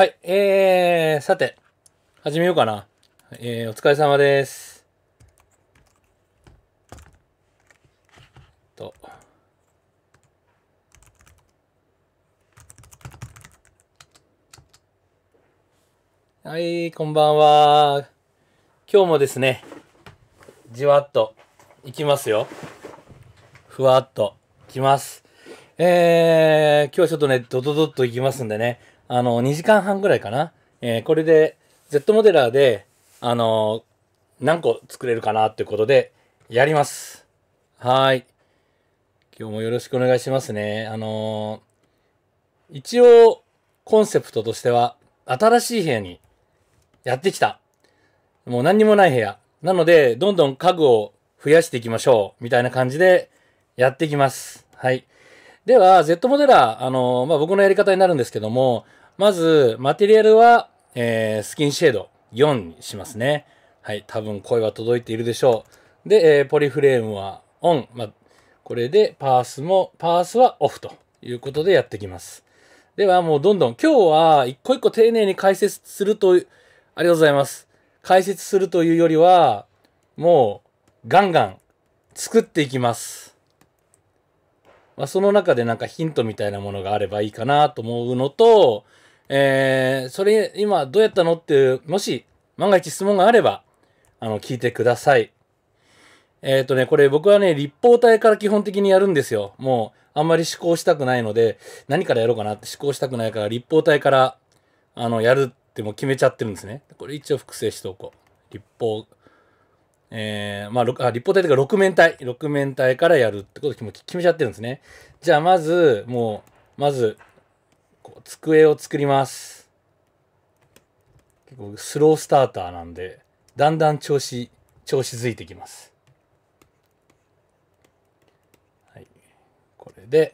はい、えー、さて、始めようかな。えー、お疲れ様です。と。はい、こんばんは。今日もですね、じわっといきますよ。ふわっときます。えー、今日はちょっとね、ドドドッといきますんでね。あの、2時間半ぐらいかな。えー、これで、Z モデラーで、あのー、何個作れるかなってことで、やります。はい。今日もよろしくお願いしますね。あのー、一応、コンセプトとしては、新しい部屋にやってきた。もう何にもない部屋。なので、どんどん家具を増やしていきましょう。みたいな感じで、やっていきます。はい。では、Z モデラー、あのまあ、僕のやり方になるんですけども、まず、マテリアルは、えー、スキンシェード4にしますね。はい、多分声は届いているでしょう。で、えー、ポリフレームはオン。まあ、これでパースも、パースはオフということでやってきます。ではもうどんどん、今日は一個一個丁寧に解説すると、ありがとうございます。解説するというよりは、もう、ガンガン作っていきます。まあ、その中でなんかヒントみたいなものがあればいいかなと思うのと、えー、それ今どうやったのっていう、もし万が一質問があれば、あの、聞いてください。えっ、ー、とね、これ僕はね、立方体から基本的にやるんですよ。もう、あんまり思考したくないので、何からやろうかなって思考したくないから、立方体から、あの、やるってもう決めちゃってるんですね。これ一応複製しておこう。立方、えー、まあ、あ立方体というか、六面体。六面体からやるってことを決めちゃってるんですね。じゃあ、まず、もう、まず、こう机を作ります結構スロースターターなんでだんだん調子調子づいてきます、はい、これで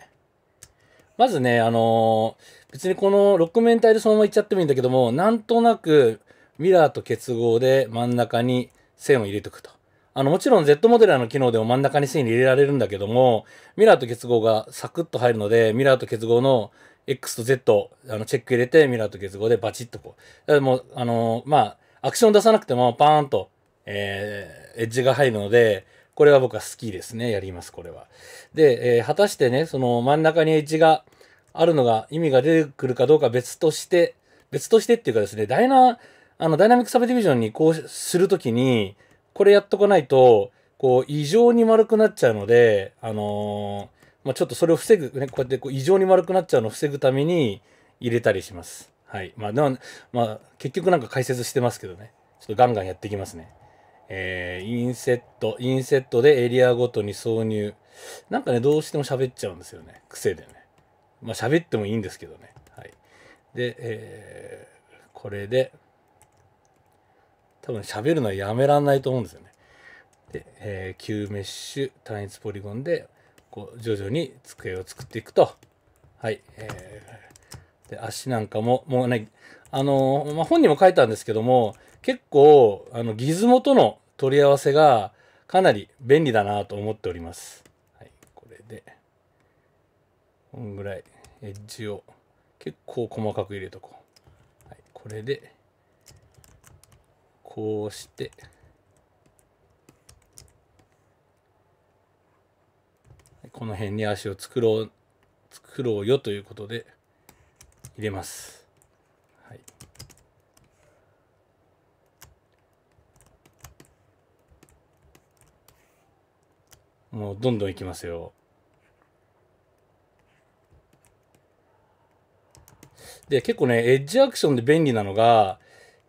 まずねあのー、別にこの6面体でそのままいっちゃってもいいんだけどもなんとなくミラーと結合で真ん中に線を入れておくとあの、もちろん Z モデラーの機能でも真ん中に線入れられるんだけども、ミラーと結合がサクッと入るので、ミラーと結合の X と Z、あのチェック入れて、ミラーと結合でバチッとこう。でもあのー、まあ、アクション出さなくてもパーンと、えー、エッジが入るので、これは僕は好きですね。やります、これは。で、えー、果たしてね、その真ん中にエッジがあるのが、意味が出てくるかどうか別として、別としてっていうかですね、ダイナ、あの、ダイナミックサブディビジョンにこうするときに、これやっとかないと、こう、異常に丸くなっちゃうので、あのーまあ、ちょっとそれを防ぐ、ね、こうやってこう異常に丸くなっちゃうのを防ぐために入れたりします。はい。まあ、まあ、結局なんか解説してますけどね。ちょっとガンガンやっていきますね。えー、インセット、インセットでエリアごとに挿入。なんかね、どうしても喋っちゃうんですよね。癖でね。まあ、喋ってもいいんですけどね。はい。で、えー、これで、多分喋るのはやめらんないと思うんですよね。で、えー、旧メッシュ単一ポリゴンでこう徐々に机を作っていくと。はい。えー、で足なんかも、もうね、あのー、まあ、本にも書いたんですけども、結構、あの、ギズモとの取り合わせがかなり便利だなと思っております。はい。これで、こんぐらい、エッジを結構細かく入れとこう。はい。これで、こうして、この辺に足を作ろう、作ろうよということで入れます。はい。もうどんどんいきますよ。で、結構ね、エッジアクションで便利なのが、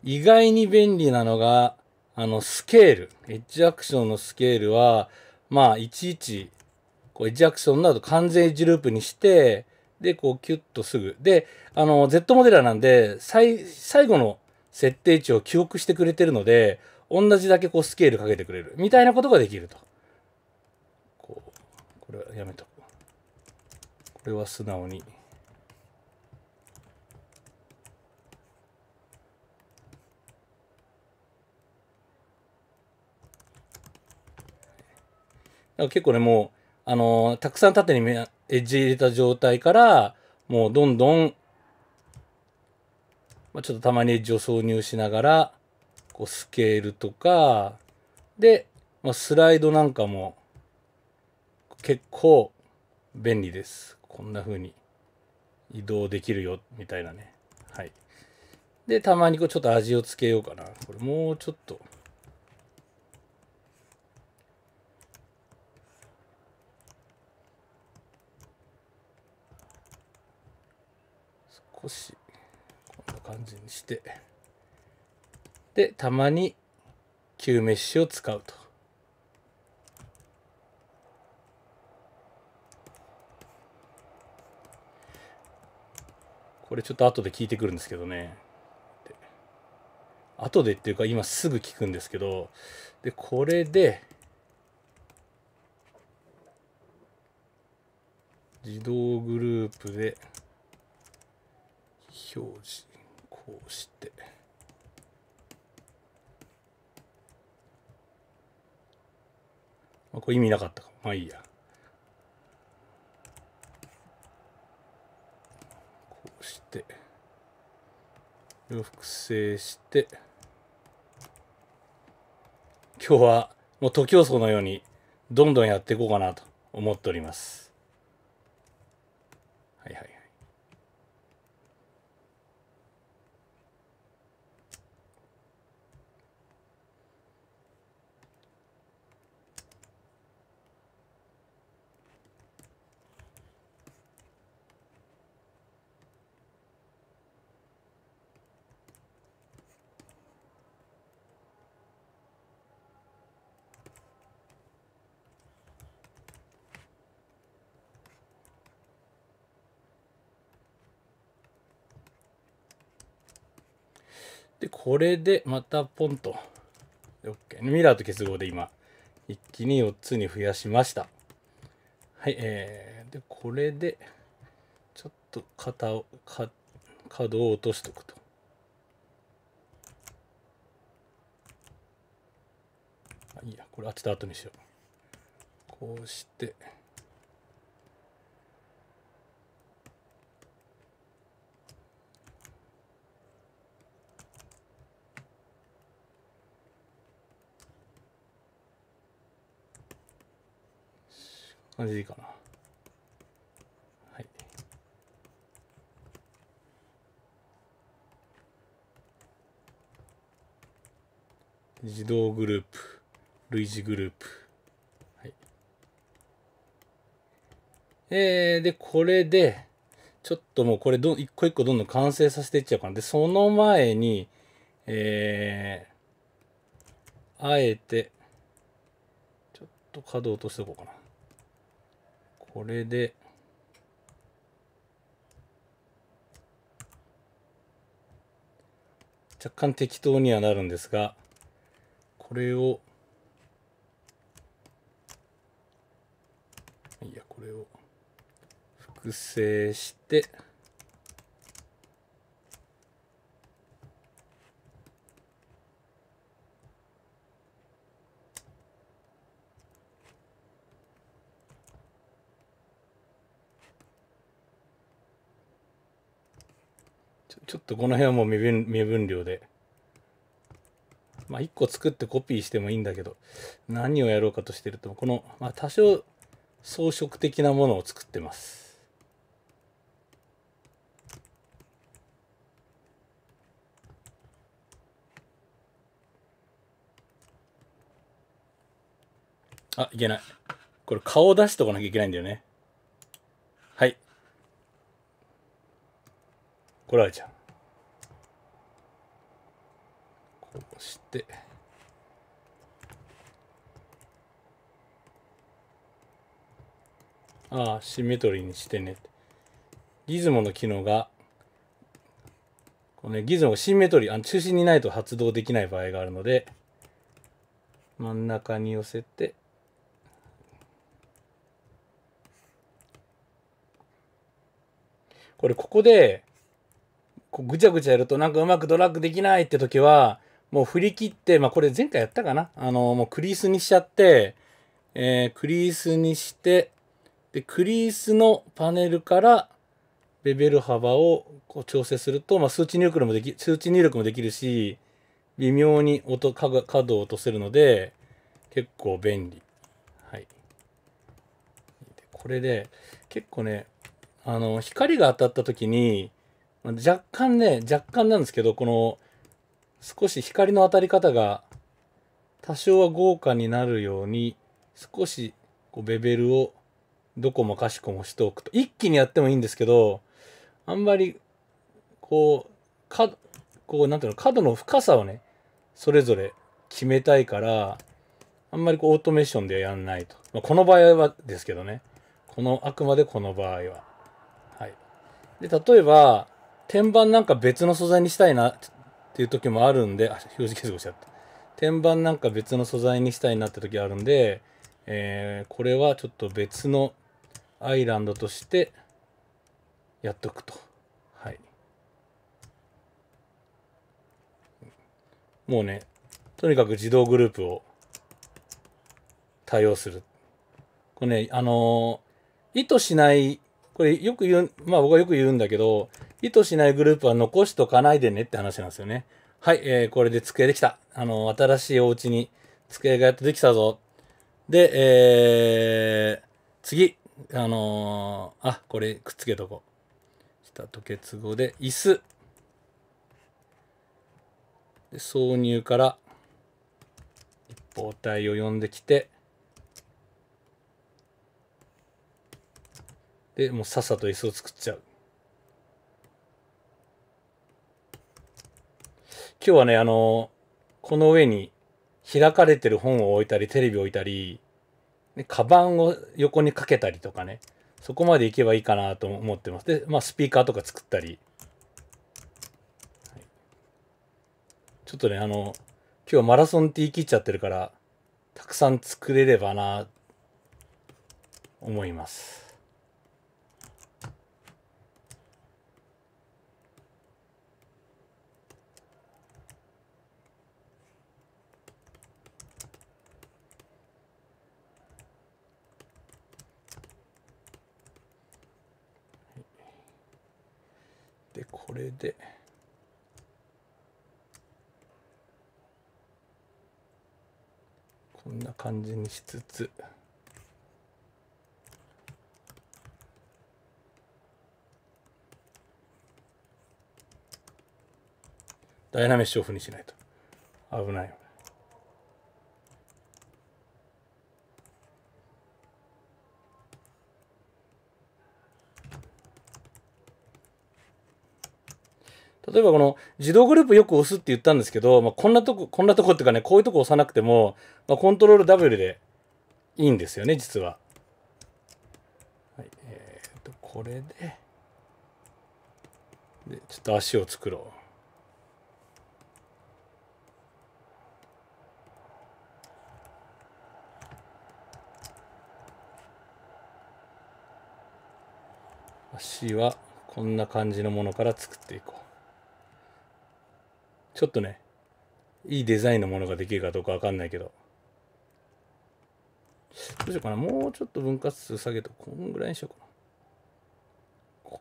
意外に便利なのが、あの、スケール。エッジアクションのスケールは、まあ、いちいちこうジャクョンなど完全ジループにして、で、こうキュッとすぐ。で、あの、Z モデラーなんで、最、最後の設定値を記憶してくれてるので、同じだけこうスケールかけてくれる。みたいなことができると。こう、これはやめとこう。これは素直に。結構ね、もう、あの、たくさん縦にエッジ入れた状態から、もうどんどん、まあ、ちょっとたまにエッジを挿入しながら、こうスケールとか、で、まあ、スライドなんかも結構便利です。こんな風に移動できるよ、みたいなね。はい。で、たまにこうちょっと味をつけようかな。これもうちょっと。少しこんな感じにしてでたまに旧メッシュを使うとこれちょっと後で聞いてくるんですけどね後でっていうか今すぐ聞くんですけどでこれで自動グループで表示こうしてこれ意味なかったかまあいいやこうしてこれを複製して今日はもう時競走のようにどんどんやっていこうかなと思っております。はいはい。これでまたポンと。OK。ミラーと結合で今、一気に4つに増やしました。はい、えー、で、これで、ちょっと型を、か角を落としとくと。いいや、これっちょっと後にしよう。こうして。感じでいいかな。はい。自動グループ、類似グループ。はい。えー、で、これで、ちょっともうこれど、一個一個どんどん完成させていっちゃうから。で、その前に、えー、あえて、ちょっと角落としておこうかな。これで、若干適当にはなるんですが、これを、いや、これを複製して、ちょっとこの辺はもう目分分量で。まあ、1個作ってコピーしてもいいんだけど、何をやろうかとしてると、この、まあ、多少装飾的なものを作ってます。あ、いけない。これ顔を出しとかなきゃいけないんだよね。はい。これちゃん。してああシンメトリーにしてねギズモの機能がこの、ね、ギズモがシンメトリーあの中心にないと発動できない場合があるので真ん中に寄せてこれここでこうぐちゃぐちゃやるとなんかうまくドラッグできないって時はもう振り切って、まあこれ前回やったかな。あの、もうクリースにしちゃって、えー、クリースにして、で、クリースのパネルからベベル幅をこう調整すると、まあ、数値入力もでき、数値入力もできるし、微妙に音、角を落とせるので、結構便利。はい。これで、結構ね、あの、光が当たった時に、若干ね、若干なんですけど、この、少し光の当たり方が多少は豪華になるように少しこうベベルをどこもかしこもしておくと一気にやってもいいんですけどあんまりこうかこうなんていうの角の深さをねそれぞれ決めたいからあんまりこうオートメーションではやんないと、まあ、この場合はですけどねこのあくまでこの場合ははいで例えば天板なんか別の素材にしたいなっていう時もあるんで、あ、表示結合しちゃった。天板なんか別の素材にしたいなって時あるんで、えー、これはちょっと別のアイランドとしてやっとくと。はい。もうね、とにかく自動グループを対応する。これね、あのー、意図しないこれよく言う、まあ僕はよく言うんだけど、意図しないグループは残しとかないでねって話なんですよね。はい、えー、これで机できた。あの、新しいお家に机がやってできたぞ。で、えー、次、あのー、あ、これくっつけとこう。下たと結合で、椅子。で挿入から、一方体を呼んできて、で、もうさっさと椅子を作っちゃう。今日はね、あの、この上に開かれてる本を置いたり、テレビを置いたり、でカバンを横にかけたりとかね、そこまでいけばいいかなと思ってます。で、まあ、スピーカーとか作ったり。ちょっとね、あの、今日マラソンって言い切っちゃってるから、たくさん作れればな、思います。これで。こんな感じにしつつ、ダイナミッシュオフにしないと危ない。よ。例えばこの自動グループよく押すって言ったんですけど、まあ、こんなとこ、こんなとこっていうかね、こういうとこ押さなくても、まあ、コントロール W でいいんですよね、実は。はい、えっ、ー、と、これで、で、ちょっと足を作ろう。足はこんな感じのものから作っていこう。ちょっとね、いいデザインのものができるかどうかわかんないけど。どうしようかな。もうちょっと分割数下げと、こんぐらいにしようかな。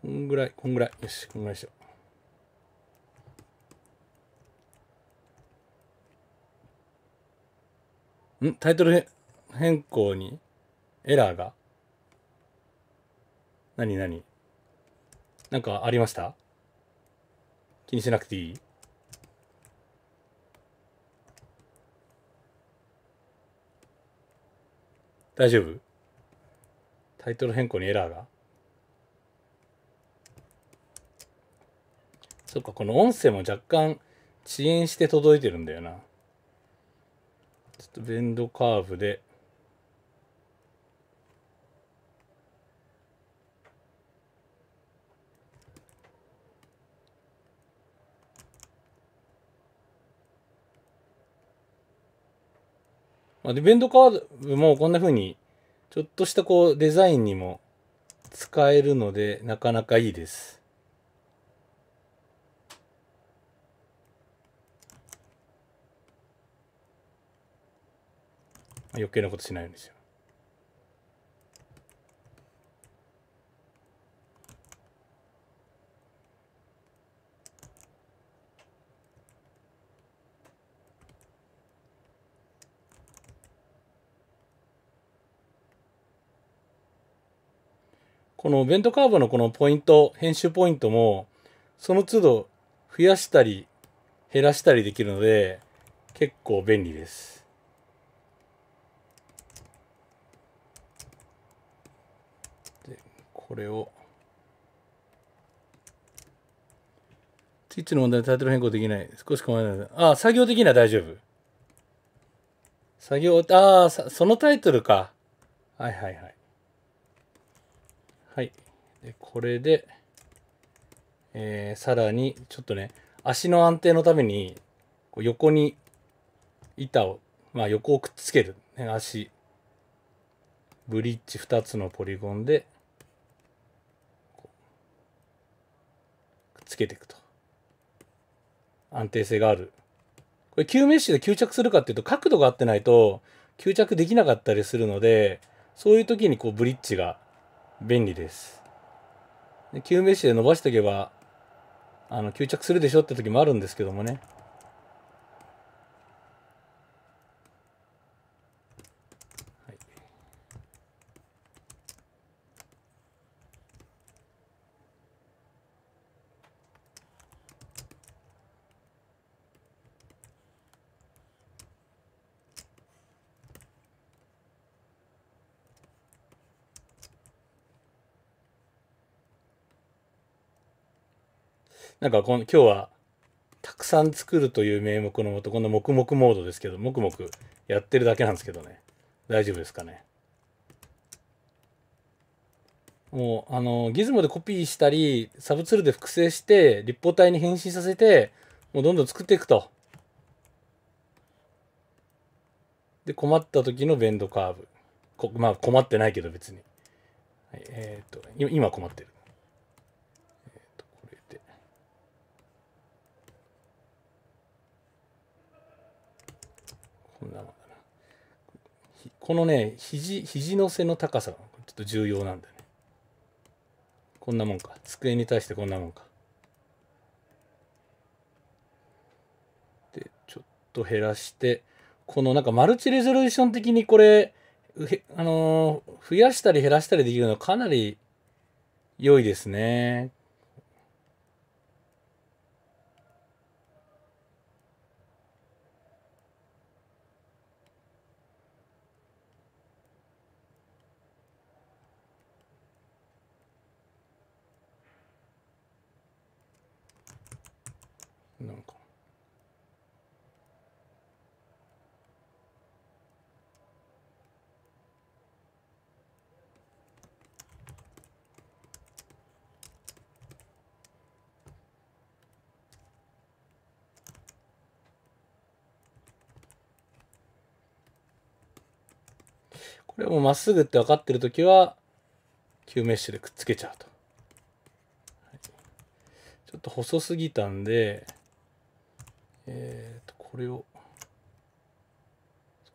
こんぐらい、こんぐらい。よし、こんぐらいにしよう。んタイトル変更にエラーが何何なんかありました気にしなくていい大丈夫タイトル変更にエラーがそっか、この音声も若干遅延して届いてるんだよな。ちょっとベンドカーブでまあ、ベンドカーブもこんな風に、ちょっとしたこう、デザインにも使えるので、なかなかいいです。余計なことしないんですよこのベントカーブのこのポイント、編集ポイントも、その都度増やしたり減らしたりできるので、結構便利です。で、これを、ツイッチの問題でタイトル変更できない。少し困らない。あ、作業的には大丈夫。作業、ああ、そのタイトルか。はいはいはい。はい。でこれで、えー、さらに、ちょっとね、足の安定のために、横に板を、まあ横をくっつける。ね、足。ブリッジ2つのポリゴンで、くっつけていくと。安定性がある。これ、急メッシュで吸着するかっていうと、角度が合ってないと、吸着できなかったりするので、そういう時にこうブリッジが便利です。で救命士で伸ばしておけば、あの、吸着するでしょって時もあるんですけどもね。なんかこの今日はたくさん作るという名目のもと、この黙々モードですけど、黙々やってるだけなんですけどね。大丈夫ですかね。もう、あの、ギズモでコピーしたり、サブツールで複製して、立方体に変身させて、もうどんどん作っていくと。で、困った時のベンドカーブ。こまあ、困ってないけど別に。はい、えー、っと、今困ってる。こんなのかなこのね肘肘の背の高さがちょっと重要なんだよねこんなもんか机に対してこんなもんかでちょっと減らしてこのなんかマルチレゾルーション的にこれあのー、増やしたり減らしたりできるのかなり良いですね。これもまっすぐって分かってるときは、急メッシュでくっつけちゃうと。ちょっと細すぎたんで、えっ、ー、と、これを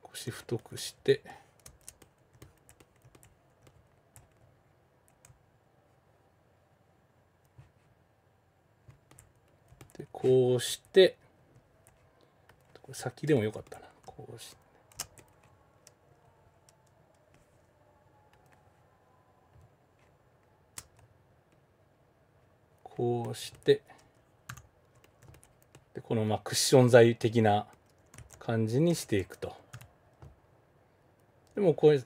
少し太くして、で、こうして、先でもよかったな。こうして。こうしてでこのまクッション材的な感じにしていくとでもこれ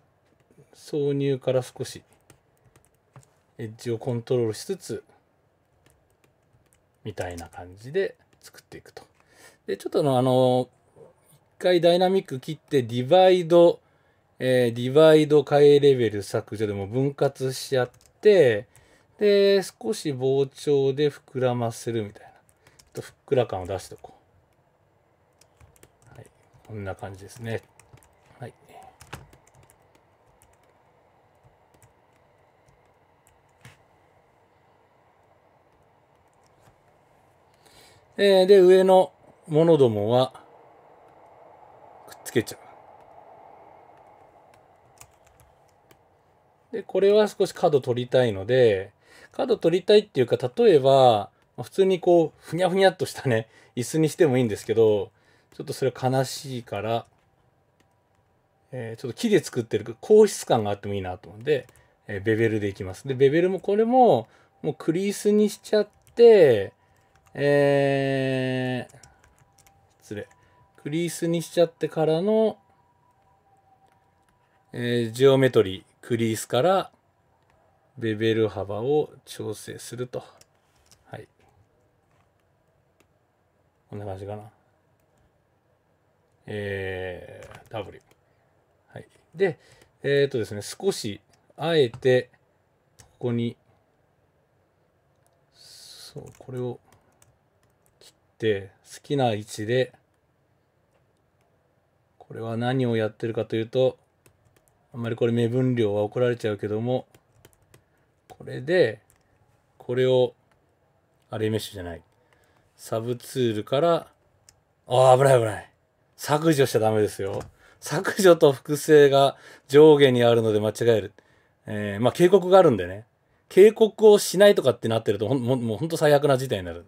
挿入から少しエッジをコントロールしつつみたいな感じで作っていくとでちょっとあの一回ダイナミック切ってディバイド、えー、ディバイド回レベル削除でも分割しちゃってで、少し膨張で膨らませるみたいな。ちょっとふっくら感を出しておこう。はい。こんな感じですね。はい。えー、で、上のものどもは、くっつけちゃう。で、これは少し角取りたいので、カード取りたいっていうか、例えば、普通にこう、ふにゃふにゃっとしたね、椅子にしてもいいんですけど、ちょっとそれ悲しいから、えー、ちょっと木で作ってる硬質感があってもいいなと思うんで、えー、ベベルでいきます。で、ベベルもこれも、もうクリースにしちゃって、えー、失礼。クリースにしちゃってからの、えー、ジオメトリー、クリースから、ベベル幅を調整すると。はい。こんな感じかな。えー、W。はい。で、えっ、ー、とですね、少し、あえて、ここに、そう、これを切って、好きな位置で、これは何をやってるかというと、あんまりこれ目分量は怒られちゃうけども、これで、これを、あれメッシュじゃない。サブツールから、ああ、危ない危ない。削除しちゃダメですよ。削除と複製が上下にあるので間違える。えー、まあ警告があるんでね。警告をしないとかってなってると、ほんももうほんと最悪な事態になる。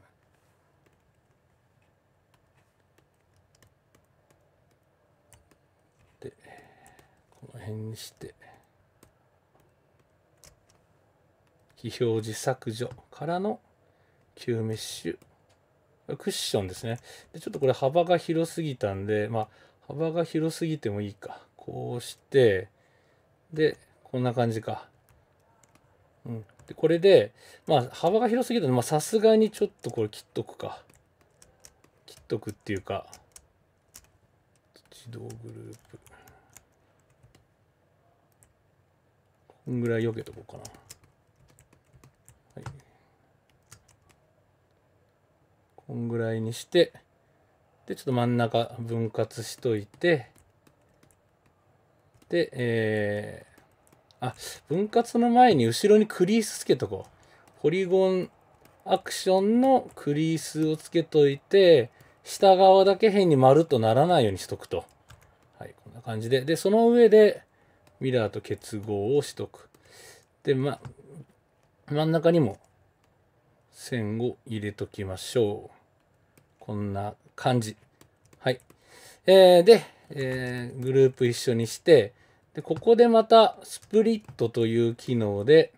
で、この辺にして。非表示削除からの旧メッシュ。クッションですね。でちょっとこれ幅が広すぎたんで、まあ、幅が広すぎてもいいか。こうして、で、こんな感じか。うん。で、これで、まあ、幅が広すぎたんで、まあ、さすがにちょっとこれ切っとくか。切っとくっていうか、自動グループ。こんぐらいよけとこうかな。こんぐらいにして、で、ちょっと真ん中分割しといて、で、えー、あ、分割の前に後ろにクリースつけとこう。ポリゴンアクションのクリースをつけといて、下側だけ辺に丸とならないようにしとくと。はい、こんな感じで。で、その上でミラーと結合をしとく。で、ま、真ん中にも線を入れときましょう。こんな感じ。はい。えー、で、えー、グループ一緒にして、で、ここでまたスプリットという機能で、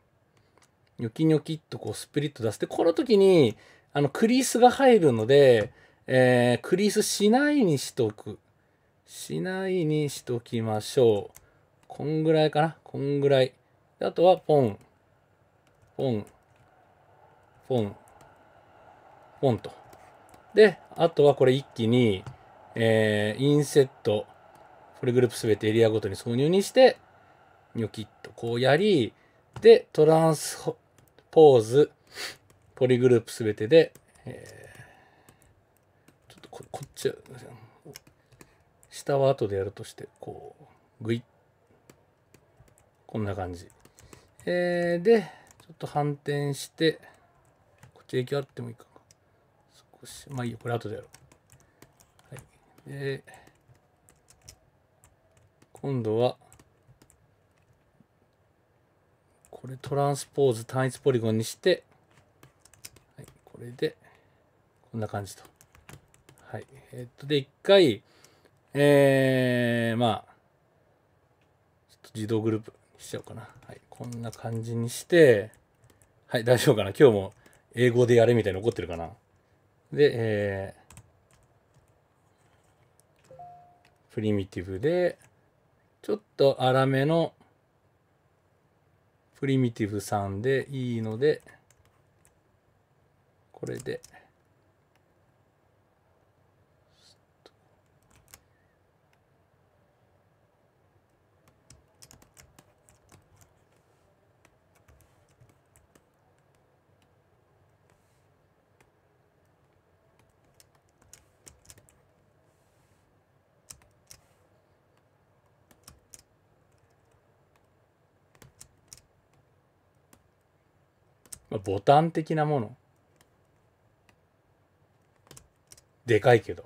ニョキニョキっとこうスプリット出す。で、この時に、あの、クリースが入るので、えー、クリースしないにしとく。しないにしときましょう。こんぐらいかなこんぐらい。あとは、ポン。ポン。フォン、フォンと。で、あとはこれ一気に、えー、インセット、これグループすべてエリアごとに挿入にして、ニョキッとこうやり、で、トランスポーズ、ポリグループすべてで、えー、ちょっとここっち、下は後でやるとして、こう、グイッ。こんな感じ。えー、で、ちょっと反転して、定期あってもいいか少し、まあいいよ、これ後でやろう。はい。で、今度は、これトランスポーズ単一ポリゴンにして、はい、これで、こんな感じと。はい。えっと、で、一回、えー、まあ、ちょっと自動グループしちゃおうかな。はい。こんな感じにして、はい、大丈夫かな今日も英語でやれみたいに怒ってるかな。で、えー、プリミティブで、ちょっと粗めのプリミティブさんでいいので、これで。まあ、ボタン的なものでかいけど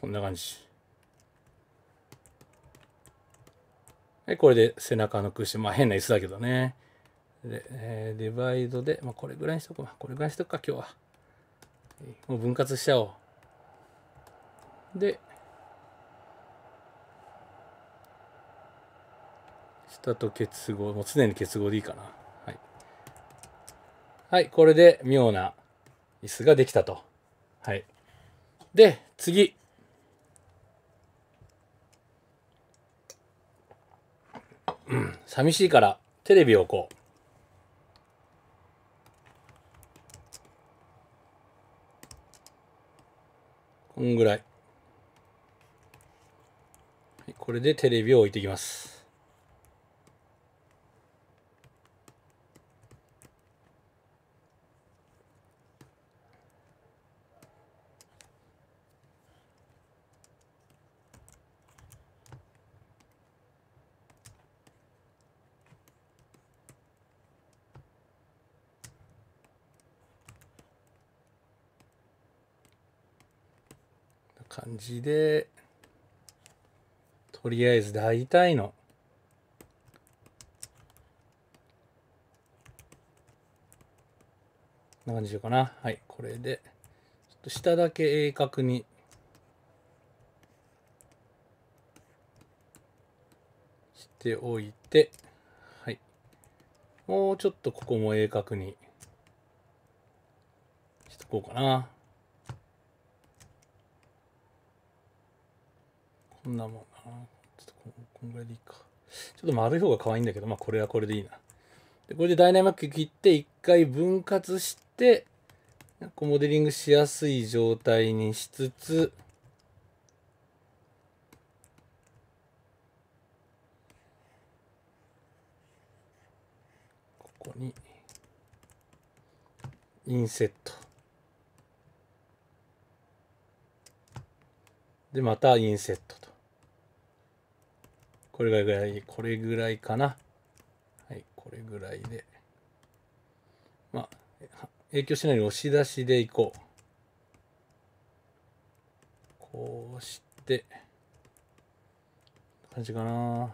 こんな感じ。で、これで背中の空心。まあ変な椅子だけどね。で、えー、デバイドで、まあこれぐらいにしとこう。これぐらいにしとくか、今日は。もう分割しちゃおう。で、下と結合、もう常に結合でいいかな。はい。はい、これで妙な椅子ができたと。はい。で、次。うん、寂しいからテレビを置こう。こんぐらい。これでテレビを置いていきます。感じで、とりあえず大体の、こんな感じかな。はい、これで、ちょっと下だけ鋭角にしておいて、はい。もうちょっとここも鋭角にしとこうかな。こんなもんな。ちょっとここんぐらいでいいか。ちょっと丸い方が可愛いんだけど、まあこれはこれでいいな。で、これでダイナミック切って一回分割して、こうモデリングしやすい状態にしつつ、ここに、インセット。で、またインセットと。これぐらい、これぐらいかな。はい、これぐらいで。まあ、影響しないように押し出しでいこう。こうして、感じかな。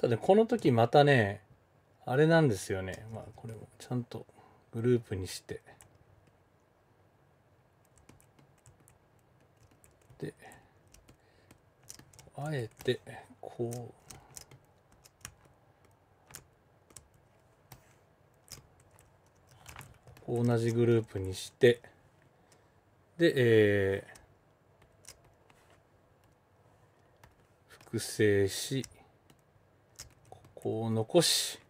ただ、この時またね、あれなんですよね。まあ、これもちゃんとグループにして。で、あえて、こう。同じグループにして、で、えー、複製し、ここを残し、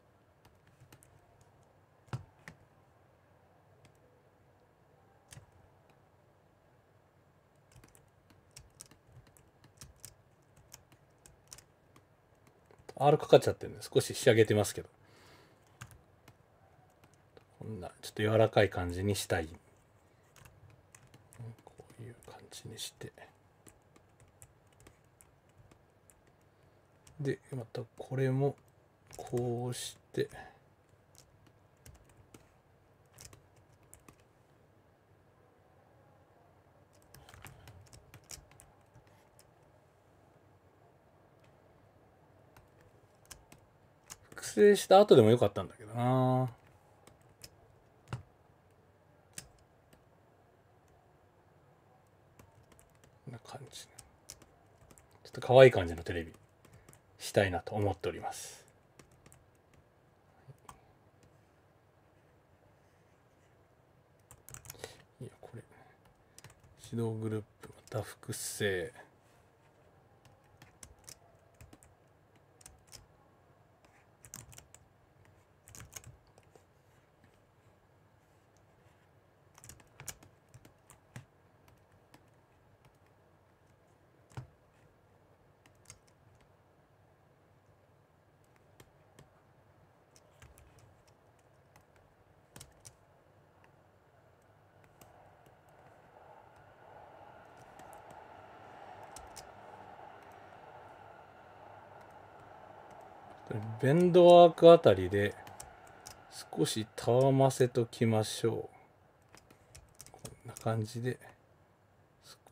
R かかっちゃってるんで少し仕上げてますけどこんなちょっと柔らかい感じにしたいこういう感じにしてでまたこれもこうして。成した後でもよかったんだけどなこんな感じちょっと可愛い感じのテレビしたいなと思っておりますいやこれ指導グループまた複製ベンドワークあたりで少したわませときましょう。こんな感じで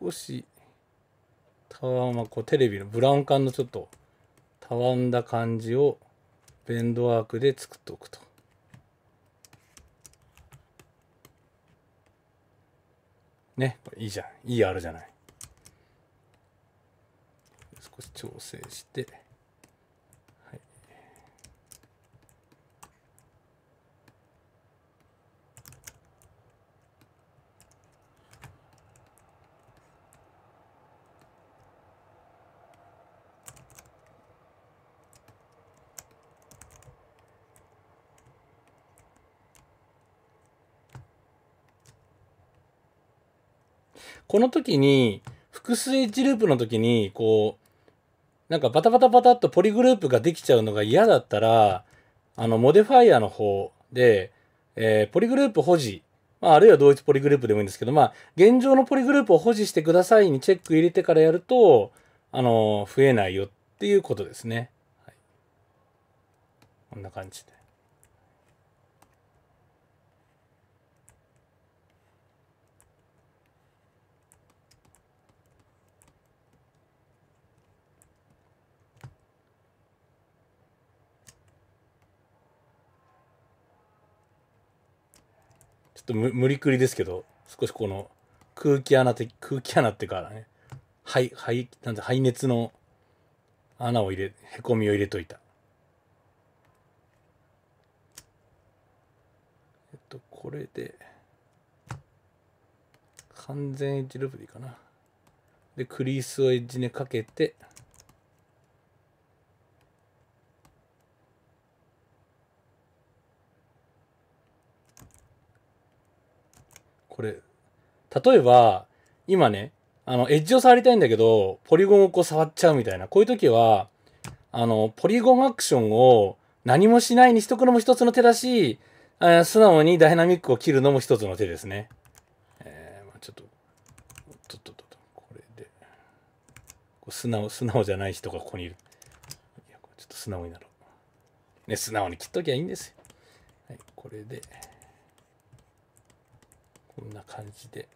少したわま、こうテレビのブラウン管のちょっとたわんだ感じをベンドワークで作っておくと。ね、これいいじゃん。いいあるじゃない。少し調整して。この時に、複数ジループの時に、こう、なんかバタバタバタっとポリグループができちゃうのが嫌だったら、あの、モデファイアの方で、えー、ポリグループ保持、まあ、あるいは同一ポリグループでもいいんですけど、まあ、現状のポリグループを保持してくださいにチェック入れてからやると、あの、増えないよっていうことですね。はい、こんな感じで。と無理くりですけど、少しこの空気穴的、空気穴ってからね、肺、肺、なんて排熱の穴を入れ、へこみを入れといた。えっと、これで、完全エッジループでいいかな。で、クリースをエッジにかけて、これ、例えば、今ね、あの、エッジを触りたいんだけど、ポリゴンをこう触っちゃうみたいな、こういう時は、あの、ポリゴンアクションを何もしないにしとくのも一つの手だし、あ素直にダイナミックを切るのも一つの手ですね。えー、まあちょっと、っと、と、これで、こう素直、素直じゃない人がここにいる。いや、ちょっと素直になろう。ね、素直に切っときゃいいんですよ。はい、これで。こんな感じで。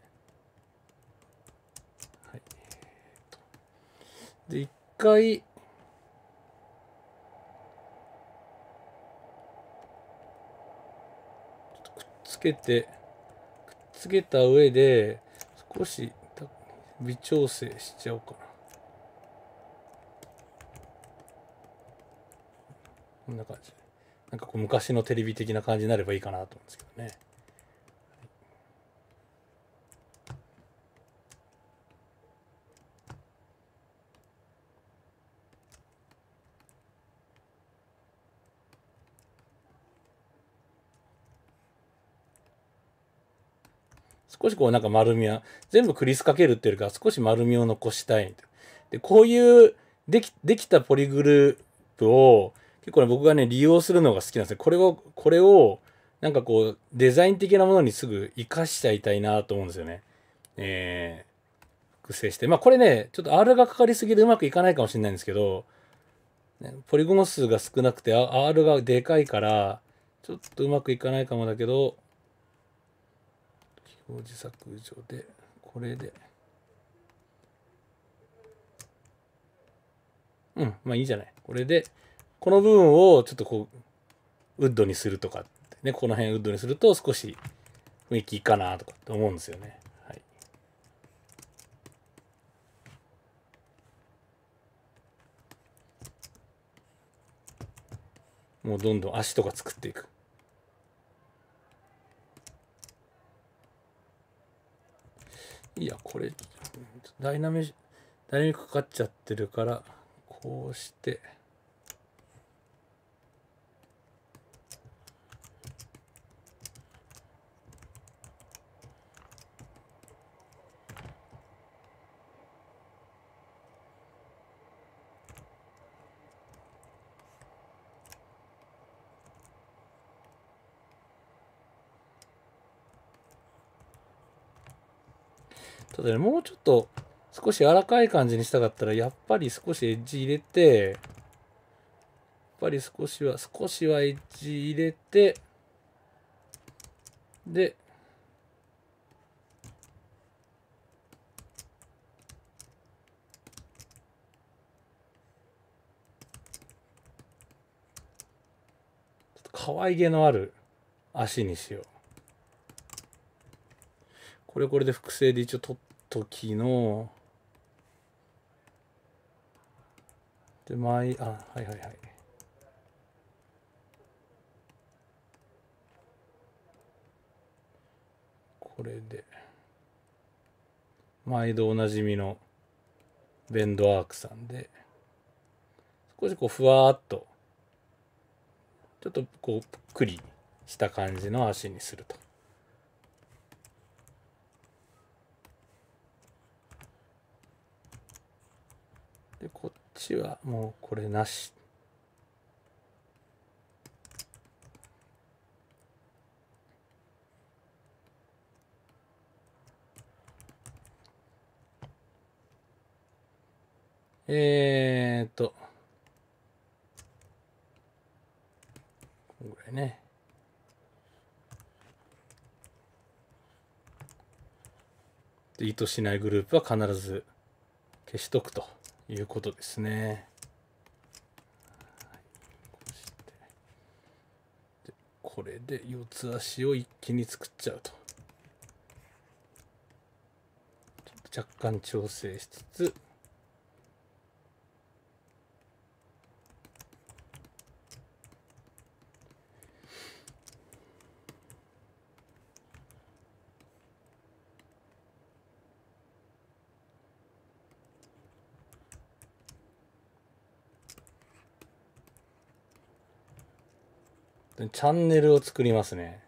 はい。で、一回、くっつけて、くっつけた上で、少し微調整しちゃおうかな。こんな感じ。なんかこう昔のテレビ的な感じになればいいかなと思うんですけどね。少しこうなんか丸みは、全部クリスかけるっていうか、少し丸みを残したい。で、こういうでき、できたポリグループを、結構ね、僕がね、利用するのが好きなんですね。これを、これを、なんかこう、デザイン的なものにすぐ活かしちゃいたいなと思うんですよね。えー、複製して。まあこれね、ちょっと R がかかりすぎでうまくいかないかもしれないんですけど、ポリゴン数が少なくて R がでかいから、ちょっとうまくいかないかもだけど、表示削除でこれでうんまあいいじゃないこれでこの部分をちょっとこうウッドにするとかねこの辺ウッドにすると少し雰囲気いいかなとかって思うんですよねはいもうどんどん足とか作っていくいやこれダイナミダイナミックかかっちゃってるからこうして。だね、もうちょっと少し柔らかい感じにしたかったら、やっぱり少しエッジ入れて、やっぱり少しは、少しはエッジ入れて、で、可愛げのある足にしよう。これこれで複製で一応取って時の、で、前、あ、はいはいはい。これで、毎度おなじみのベンドアークさんで、少しこう、ふわーっと、ちょっとこう、ぷっくりした感じの足にすると。でこっちはもうこれなしえー、っと、こんぐらいね。意図しないグループは必ず消しとくと。いうことですね。これで四つ足を一気に作っちゃうと。と若干調整しつつチャンネルを作りますね。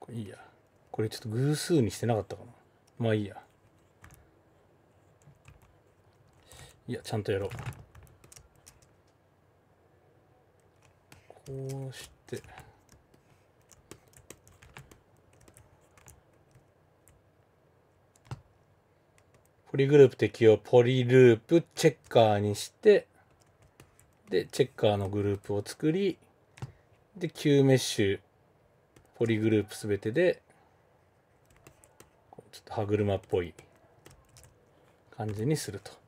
これいいや。これちょっと偶数にしてなかったかな。まあいいや。いや、ちゃんとやろう。こうしてポリグループ適用ポリループチェッカーにしてでチェッカーのグループを作りで9メッシュポリグループすべてでちょっと歯車っぽい感じにすると。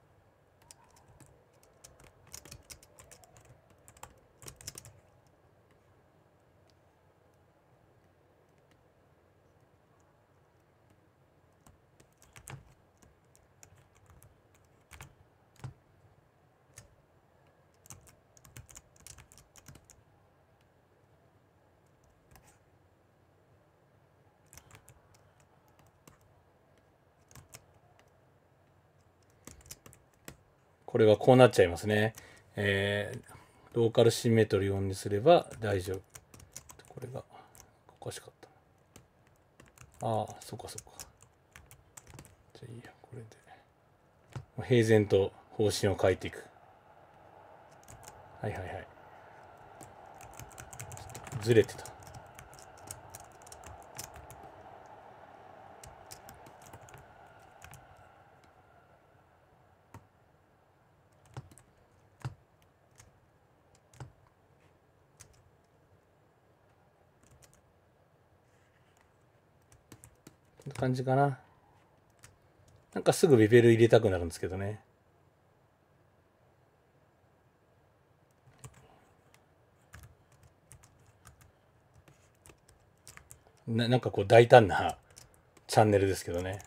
これがこうなっちゃいますね。えー、ローカルシンメトリーオンにすれば大丈夫。これがおかしかった。ああ、そっかそっか。じゃあいいや、これで。平然と方針を変えていく。はいはいはい。ずれてた。感じかな。なんかすぐベベル入れたくなるんですけどね。ななんかこう大胆なチャンネルですけどね。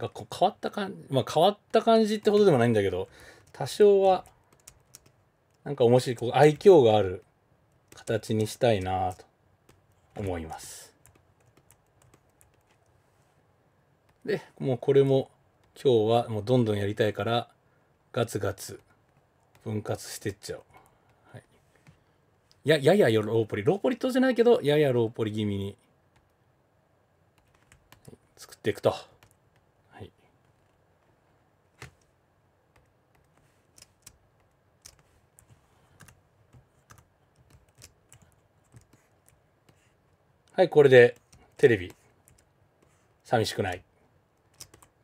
んかこう変わった感じ、まあ変わった感じってほどでもないんだけど、多少は、なんか面白い、こう愛嬌がある形にしたいなと思います。で、もうこれも今日はもうどんどんやりたいから、ガツガツ分割してっちゃう。はい、や、ややよローポリ。ローポリとじゃないけど、ややローポリ気味に作っていくと。はい、これでテレビ。寂しくない。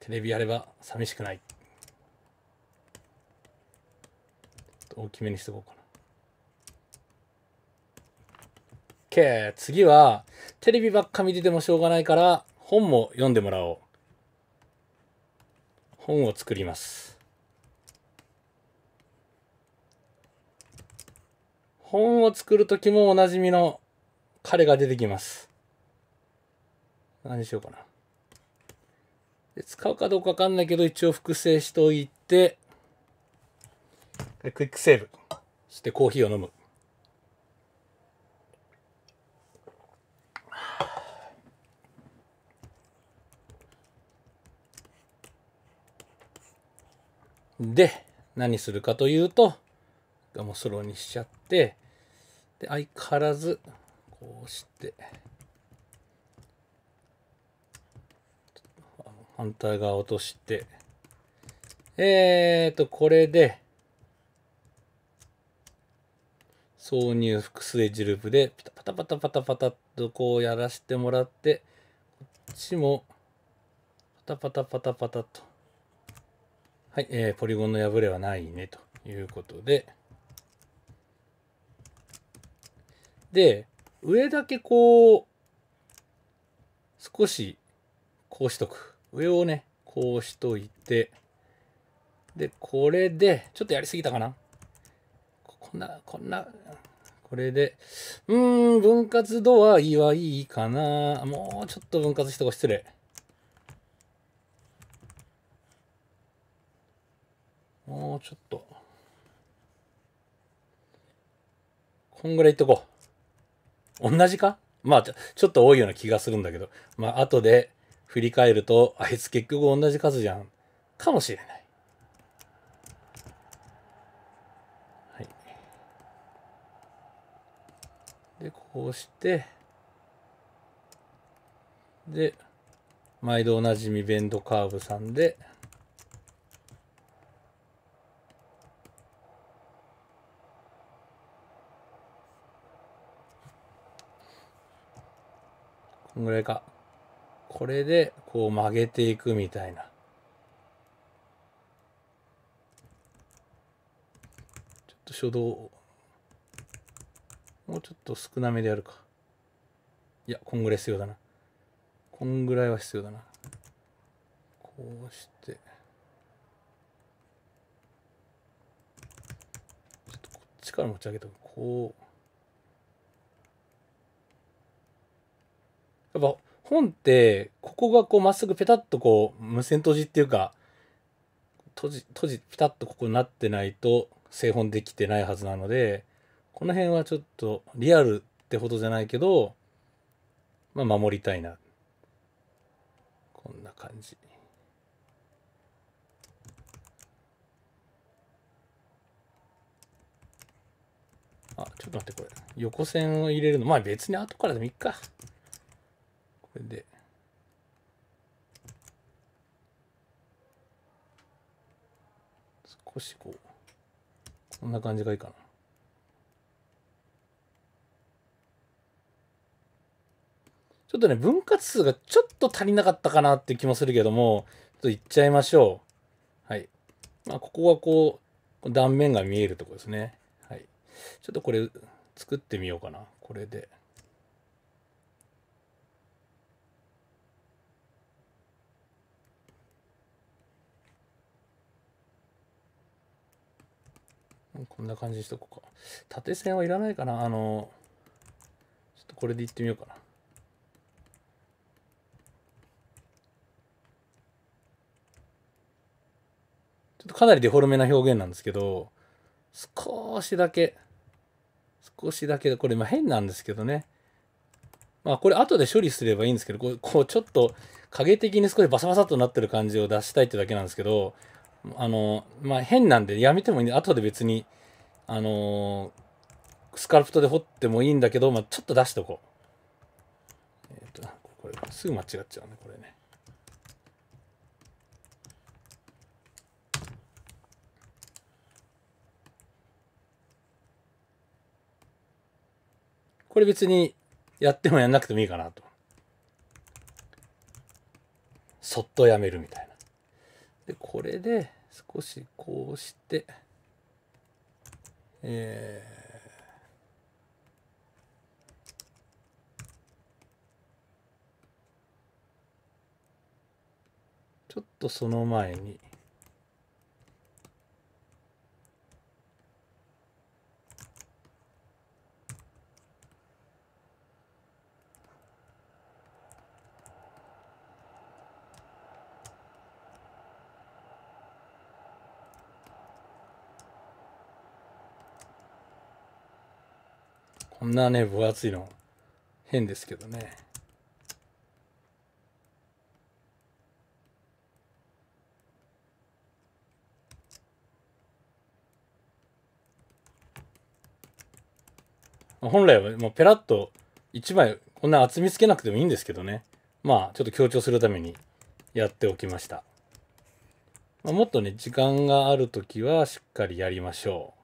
テレビやれば寂しくない。大きめにしとこうかな。OK。次は、テレビばっか見ててもしょうがないから、本も読んでもらおう。本を作ります。本を作る時もおなじみの彼が出てきます。何しようかな。で使うかどうかわかんないけど、一応複製しておいて、でクイックセーブ。そしてコーヒーを飲む。で、何するかというと、ガモスローにしちゃって、で、相変わらず、こうして反対側落としてえーとこれで挿入複数エッジループでパタパタパタパタっとこうやらせてもらってこっちもパタパタパタパタとはい、えー、ポリゴンの破れはないねということでで上だけこう、少しこうしとく。上をね、こうしといて、で、これで、ちょっとやりすぎたかなこんな、こんな、これで、うーん、分割度合いはいいかな。もうちょっと分割しとこ失礼。もうちょっと。こんぐらいいっとこう。同じかまあ、ちょっと多いような気がするんだけど、まあ、後で振り返ると、あいつ結局同じ数じゃん。かもしれない。はい。で、こうして、で、毎度おなじみベンドカーブさんで、こんぐらいか。これで、こう曲げていくみたいな。ちょっと初動、もうちょっと少なめでやるか。いや、こんぐらい必要だな。こんぐらいは必要だな。こうして。ちょっとこっちから持ち上げたこう。やっぱ本ってここがこうまっすぐペタッとこう無線閉じっていうか閉じ閉じピタッとここになってないと製本できてないはずなのでこの辺はちょっとリアルってほどじゃないけど、まあ、守りたいなこんな感じ。あ、ちょっと待って、これ。横線を入れるの。まあ別に後からでもいいか。れで。少しこう、こんな感じがいいかな。ちょっとね、分割数がちょっと足りなかったかなって気もするけども、ちょっといっちゃいましょう。はい。まあ、ここはこう、断面が見えるとこですね。はい。ちょっとこれ、作ってみようかな。これで。こんな感じにしとこうか。縦線はいらないかなあの、ちょっとこれでいってみようかな。ちょっとかなりデフォルメな表現なんですけど、少しだけ、少しだけ、これ今変なんですけどね。まあこれ後で処理すればいいんですけど、こうこうちょっと影的に少しバサバサとなってる感じを出したいってだけなんですけど、あの、まあ、変なんでやめてもいいんで、後で別に、あのー、スカルプトで彫ってもいいんだけど、まあ、ちょっと出しとこう。えっ、ー、と、これ、すぐ間違っちゃうね、これね。これ別にやってもやんなくてもいいかなと。そっとやめるみたいな。で、これで、少しこうして、えちょっとその前にんなね、分厚いの、変ですけどね。本来はもうペラッと1枚こんな厚みつけなくてもいいんですけどねまあちょっと強調するためにやっておきました、まあ、もっとね時間がある時はしっかりやりましょう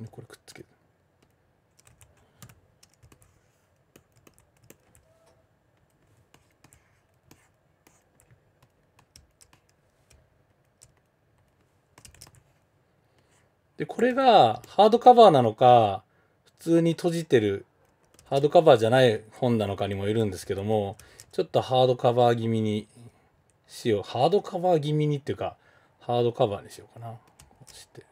ねこれくっつけるでこれがハードカバーなのか普通に閉じてるハードカバーじゃない本なのかにもよるんですけどもちょっとハードカバー気味にしようハードカバー気味にっていうかハードカバーにしようかな。うして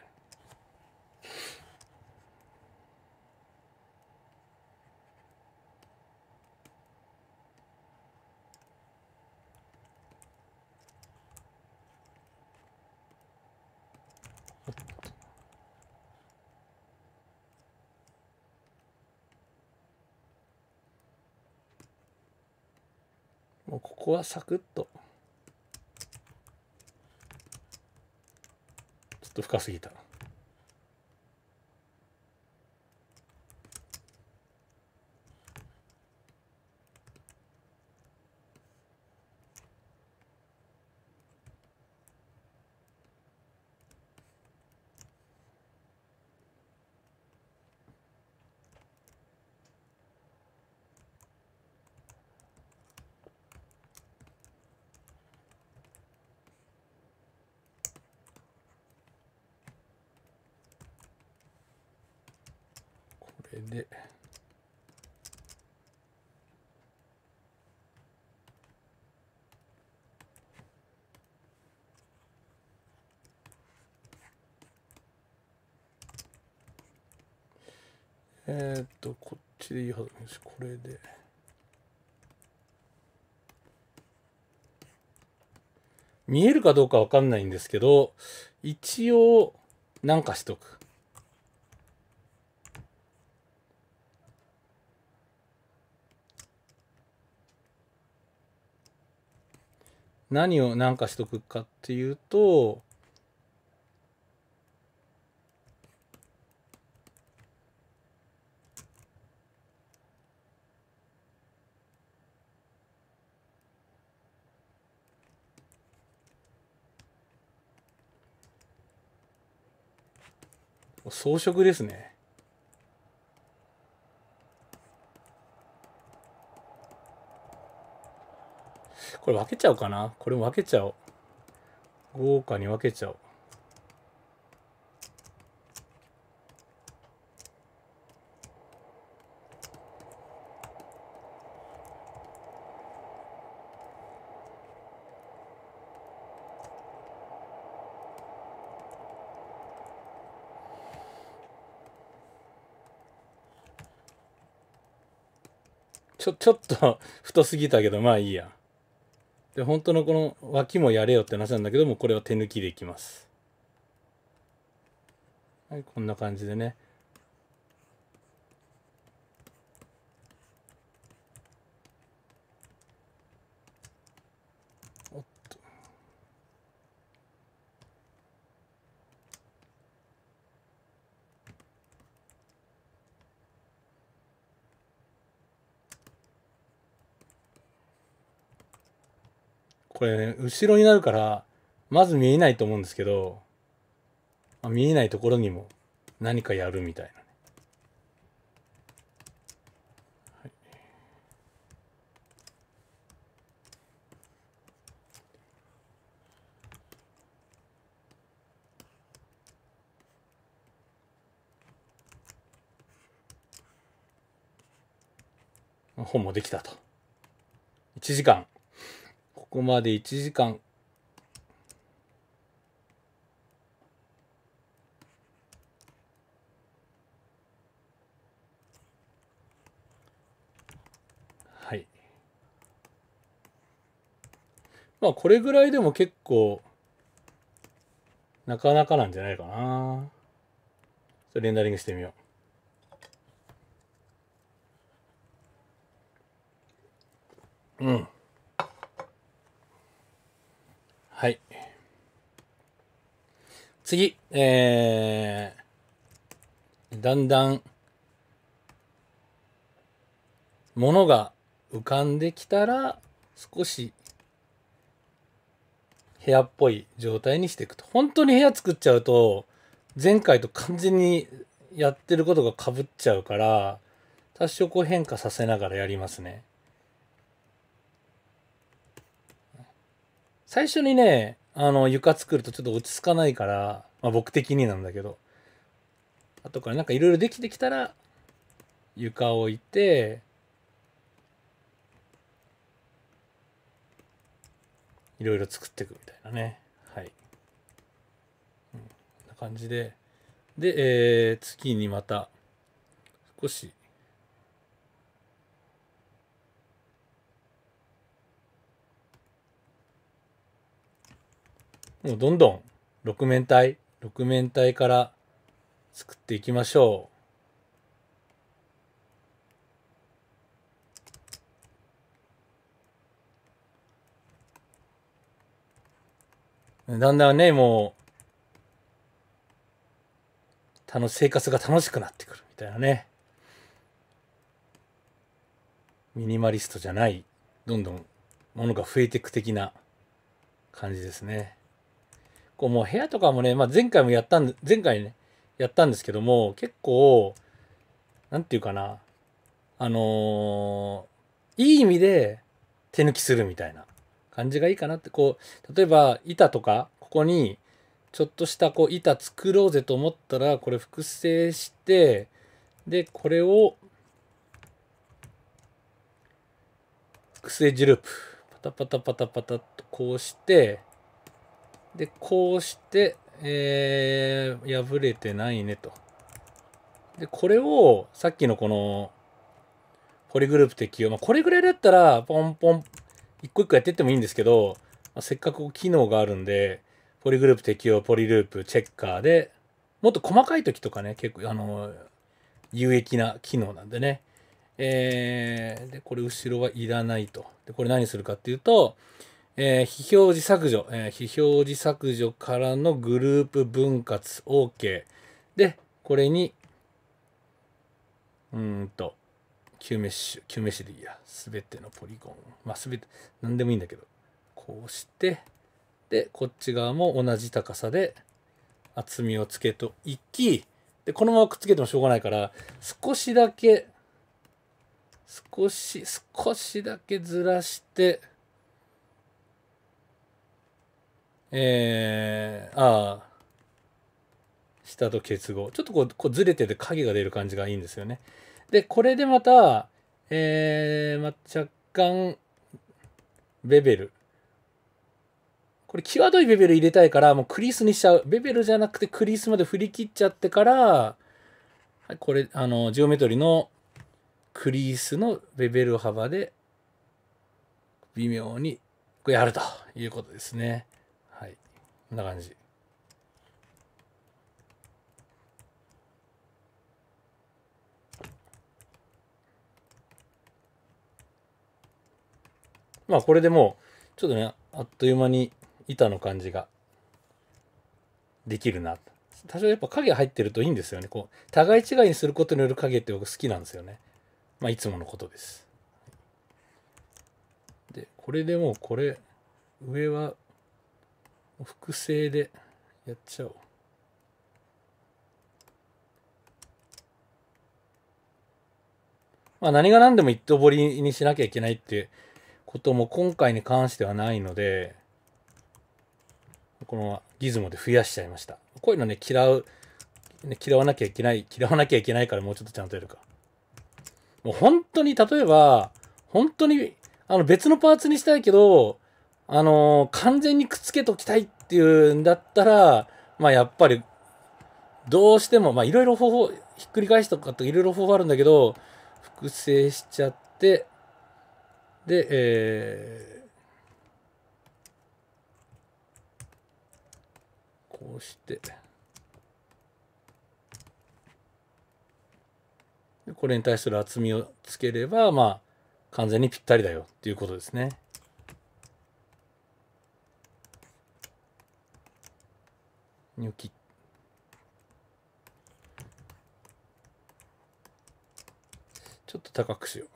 もうここはサクッとちょっと深すぎたなえー、っと、こっちでいいはずです。これで。見えるかどうかわかんないんですけど、一応、なんかしとく。何を何かしとくかっていうと、装飾ですね。これ分けちゃおうかな。これも分けちゃおう。豪華に分けちゃおう。ちょ、ちょっと太すぎたけど、まあいいや。で、本当のこの脇もやれよって話なんだけども、これは手抜きでいきます。はい、こんな感じでね。これね、後ろになるから、まず見えないと思うんですけど、まあ、見えないところにも何かやるみたいな。本もできたと。1時間ここまで1時間。はい。まあ、これぐらいでも結構、なかなかなんじゃないかな。レンダリングしてみよう。うん。はい。次、えー、だんだん、ものが浮かんできたら、少し、部屋っぽい状態にしていくと。本当に部屋作っちゃうと、前回と完全にやってることがかぶっちゃうから、多少こう変化させながらやりますね。最初にね、あの、床作るとちょっと落ち着かないから、まあ、僕的になんだけど、後からなんかいろいろできてきたら、床置いて、いろいろ作っていくみたいなね。はい。こん、な感じで、で、えー、次にまた、少しもうどんどん六面体、六面体から作っていきましょう。だんだんね、もう、楽生活が楽しくなってくるみたいなね。ミニマリストじゃない、どんどんものが増えていく的な感じですね。構もう部屋とかもね、まあ、前回もやったんで、前回ね、やったんですけども、結構、何て言うかな、あのー、いい意味で手抜きするみたいな感じがいいかなって、こう、例えば板とか、ここに、ちょっとしたこう板作ろうぜと思ったら、これ複製して、で、これを、複製グループ。パタパタパタパタとこうして、で、こうして、えー、破れてないねと。で、これを、さっきのこの、ポリグループ適用。まあ、これぐらいだったら、ポンポン、一個一個やってってもいいんですけど、まあ、せっかく機能があるんで、ポリグループ適用、ポリループ、チェッカーで、もっと細かい時とかね、結構、あの、有益な機能なんでね。えー、で、これ後ろはいらないと。で、これ何するかっていうと、えー、非表示削除、えー、非表示削除からのグループ分割 OK で、これに、うんと、旧メッシュ、旧メッシュでいいや。すべてのポリゴン。まあ、すべて、なんでもいいんだけど。こうして、で、こっち側も同じ高さで厚みをつけといき、で、このままくっつけてもしょうがないから、少しだけ、少し、少しだけずらして、えー、ああ、下と結合。ちょっとこう、こうずれてて影が出る感じがいいんですよね。で、これでまた、えー、まあ、若干、ベベル。これ、際どいベベル入れたいから、もうクリスにしちゃう。ベベルじゃなくてクリスまで振り切っちゃってから、はい、これ、あの、ジオメトリのクリースのベベル幅で、微妙に、これやるということですね。こんな感じまあこれでもうちょっとねあっという間に板の感じができるな多少やっぱ影入ってるといいんですよねこう互い違いにすることによる影って僕好きなんですよねまあいつものことですでこれでもうこれ上は複製でやっちゃおう。まあ何が何でも一刀彫りにしなきゃいけないってことも今回に関してはないので、このギズモで増やしちゃいました。こういうのね、嫌う、ね、嫌わなきゃいけない、嫌わなきゃいけないからもうちょっとちゃんとやるか。もう本当に、例えば、本当に、あの別のパーツにしたいけど、あのー、完全にくっつけときたいっていうんだったら、まあやっぱり、どうしても、まあいろいろ方法、ひっくり返しとかといろいろ方法あるんだけど、複製しちゃって、で、えー、こうして、これに対する厚みをつければ、まあ、完全にぴったりだよっていうことですね。ニョキちょっと高くしよう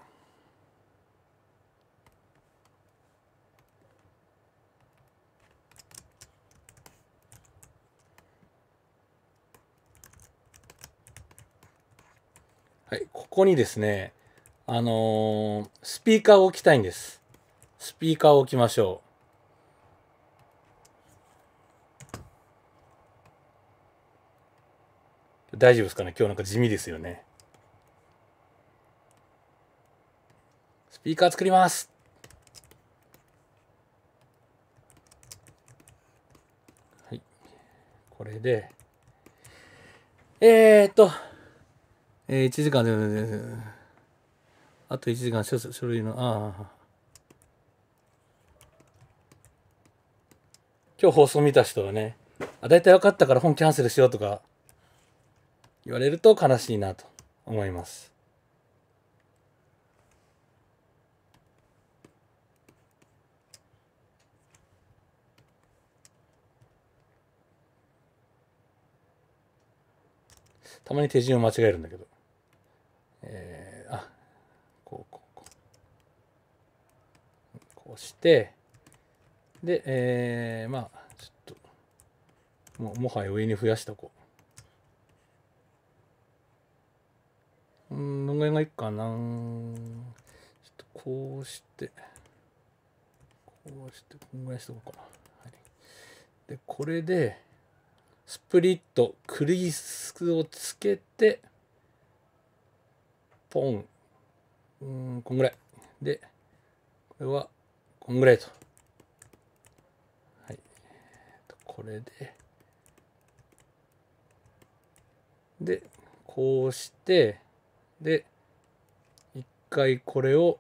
はいここにですねあのー、スピーカーを置きたいんですスピーカーを置きましょう大丈夫ですかね今日なんか地味ですよね。スピーカー作りますはい。これで、えー、っと、えー、1時間で、あと1時間書書類の、ああ。今日放送見た人はね、あ、大体分かったから本キャンセルしようとか、言われると悲しいなと思います。たまに手順を間違えるんだけど。えー、あ、こう、こう、こう。こうして、で、えー、まあ、ちょっと、ももはや上に増やしとこう。うんのぐらいがいいかな。ちょっとこうして、こうして、こんぐらいしとこうかな。はい、で、これで、スプリット、クリスをつけて、ポン。うん、こんぐらい。で、これは、こんぐらいと。はい。これで、で、こうして、で一回これを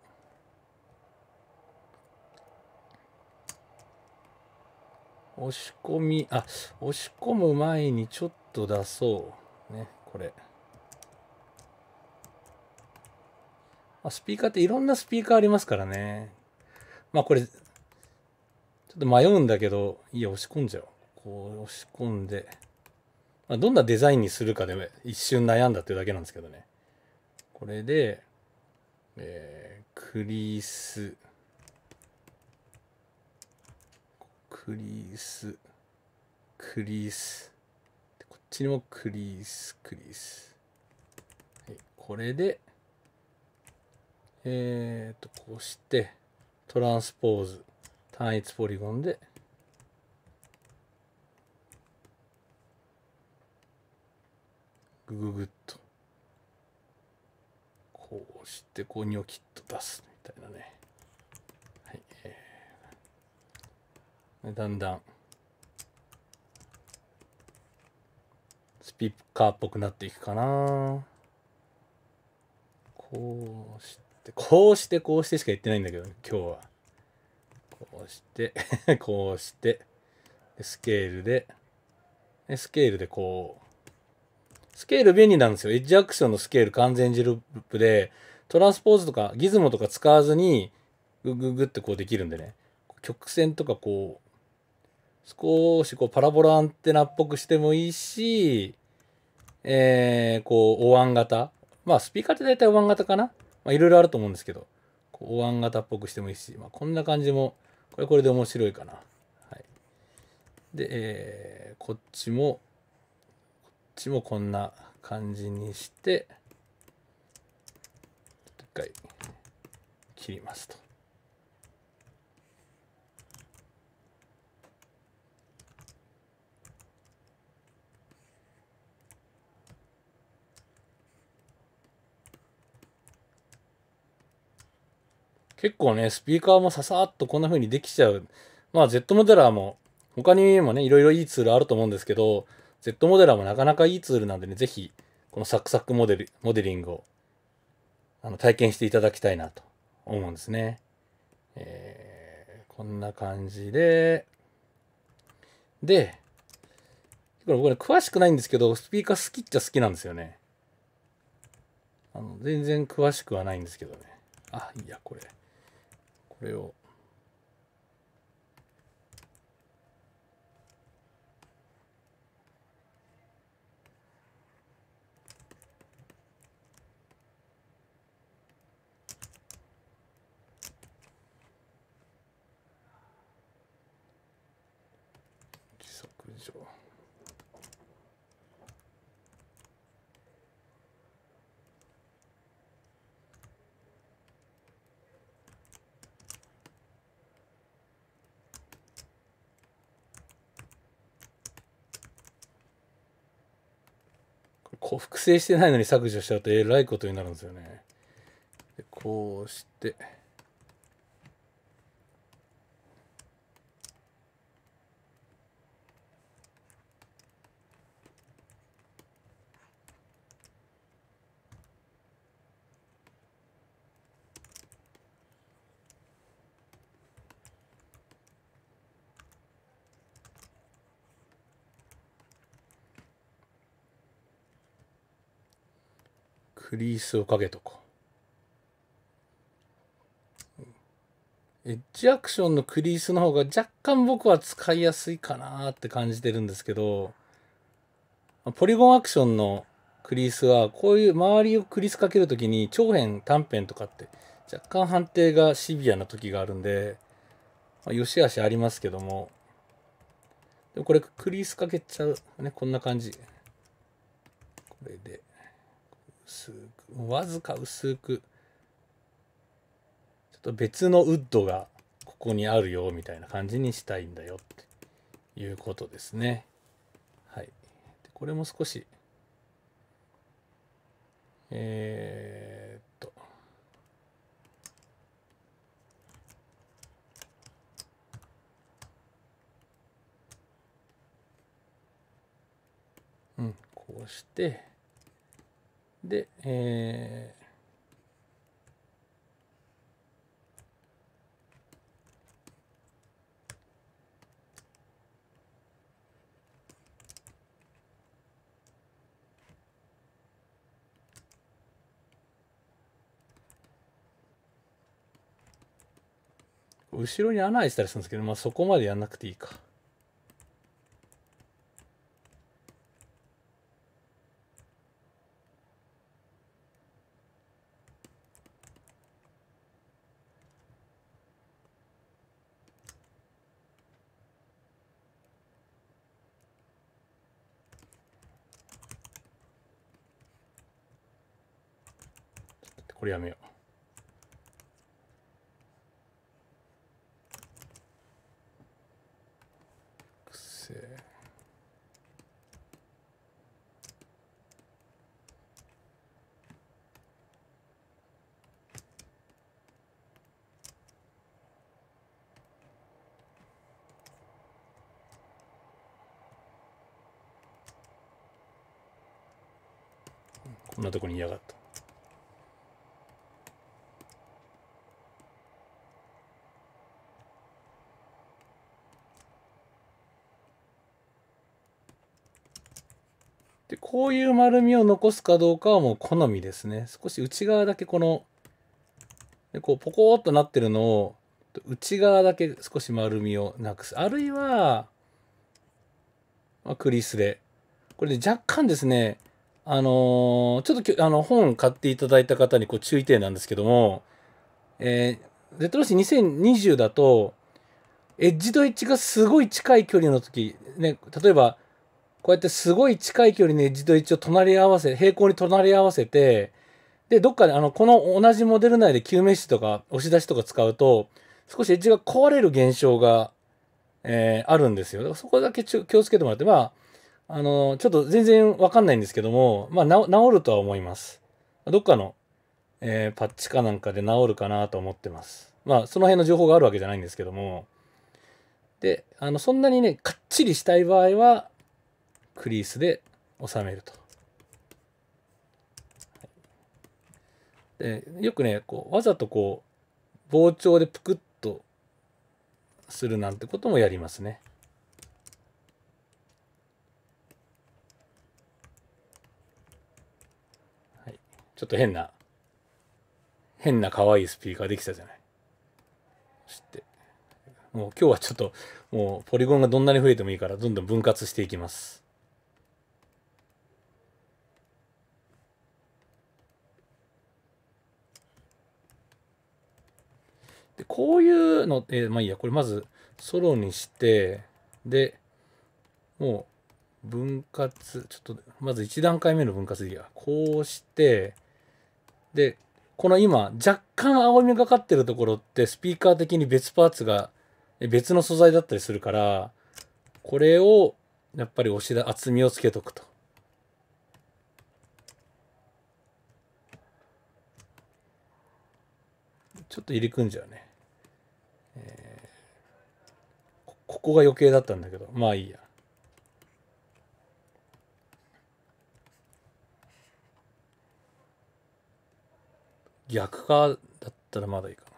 押し込みあ押し込む前にちょっと出そうねこれあスピーカーっていろんなスピーカーありますからねまあこれちょっと迷うんだけどいや押し込んじゃおうこう押し込んで、まあ、どんなデザインにするかで一瞬悩んだっていうだけなんですけどねこれで、えー、クリース、クリース、クリース。こっちにもクリース、クリース。はい、これで、えー、っと、こうして、トランスポーズ、単一ポリゴンで、グググッと。押して、こうニョキッと出すみたいなね。はい。えー、だんだん、スピーカーっぽくなっていくかな。こうして、こうして、こうしてしか言ってないんだけど、ね、今日は。こうして こうして、スケールで、スケールでこう、スケール便利なんですよ。エッジアクションのスケール完全ジループで、トランスポーズとかギズモとか使わずにグググってこうできるんでね曲線とかこう少しこうパラボラアンテナっぽくしてもいいしえー、こうお椀型まあスピーカーって大体お椀型かなまいろいろあると思うんですけどこうお椀型っぽくしてもいいし、まあ、こんな感じもこれこれで面白いかな。はい、で、えー、こっちもこっちもこんな感じにして回切りますと。結構ね、スピーカーもささっとこんな風にできちゃう。まあ、Z モデラーも、他にもね、いろいろいいツールあると思うんですけど、Z モデラーもなかなかいいツールなんでね、ぜひ、このサクサクモデルモデリングをあの体験していただきたいなと思うんですね。えー、こんな感じで、で、これ僕ね、詳しくないんですけど、スピーカー好きっちゃ好きなんですよね。あの全然詳しくはないんですけどね。あ、いや、これ。これを複製してないのに削除しちゃうとえらいことになるんですよね。こうして。フリースをかけとこうエッジアクションのクリースの方が若干僕は使いやすいかなって感じてるんですけどポリゴンアクションのクリースはこういう周りをクリースかけるときに長辺短辺とかって若干判定がシビアな時があるんで、まあ、よしあしありますけどもでもこれクリースかけちゃうねこんな感じこれで薄く、わずか薄く、ちょっと別のウッドがここにあるよみたいな感じにしたいんだよっていうことですね。はい。これも少し、えー、っと、うん、こうして、で、えー、後ろに穴開いてたりするんですけど、まあ、そこまでやんなくていいか。これやめようこんなとこにいやがったこういう丸みを残すかどうかはもう好みですね。少し内側だけこの、でこうポコーっとなってるのを、内側だけ少し丸みをなくす。あるいは、まあ、クリスで。これで若干ですね、あのー、ちょっとあの本買っていただいた方にこう注意点なんですけども、えー、レトロシ2020だと、エッジとエッジがすごい近い距離の時、ね、例えば、こうやってすごい近い距離にエッジと一応隣り合わせ、平行に隣り合わせて、で、どっかで、あの、この同じモデル内で救命士とか押し出しとか使うと、少しエッジが壊れる現象が、えー、あるんですよ。だからそこだけ気をつけてもらって、まあ、あの、ちょっと全然わかんないんですけども、まあ、治るとは思います。どっかの、えー、パッチかなんかで治るかなと思ってます。まあ、その辺の情報があるわけじゃないんですけども。で、あの、そんなにね、かっちりしたい場合は、クリースで収めると。でよくねこうわざとこう膨張でぷくっとするなんてこともやりますね。はい、ちょっと変な変な可愛いスピーカーできたじゃない。知てもう今日はちょっともうポリゴンがどんなに増えてもいいからどんどん分割していきます。で、こういうの、えー、まあいいや、これまずソロにして、で、もう分割、ちょっと、まず1段階目の分割でいいや。こうして、で、この今、若干青みがかってるところって、スピーカー的に別パーツが、別の素材だったりするから、これを、やっぱり押しだ、厚みをつけとくと。ちょっと入り組んじゃうね。ここが余計だったんだけど、まあいいや。逆か、だったらまだいいかな。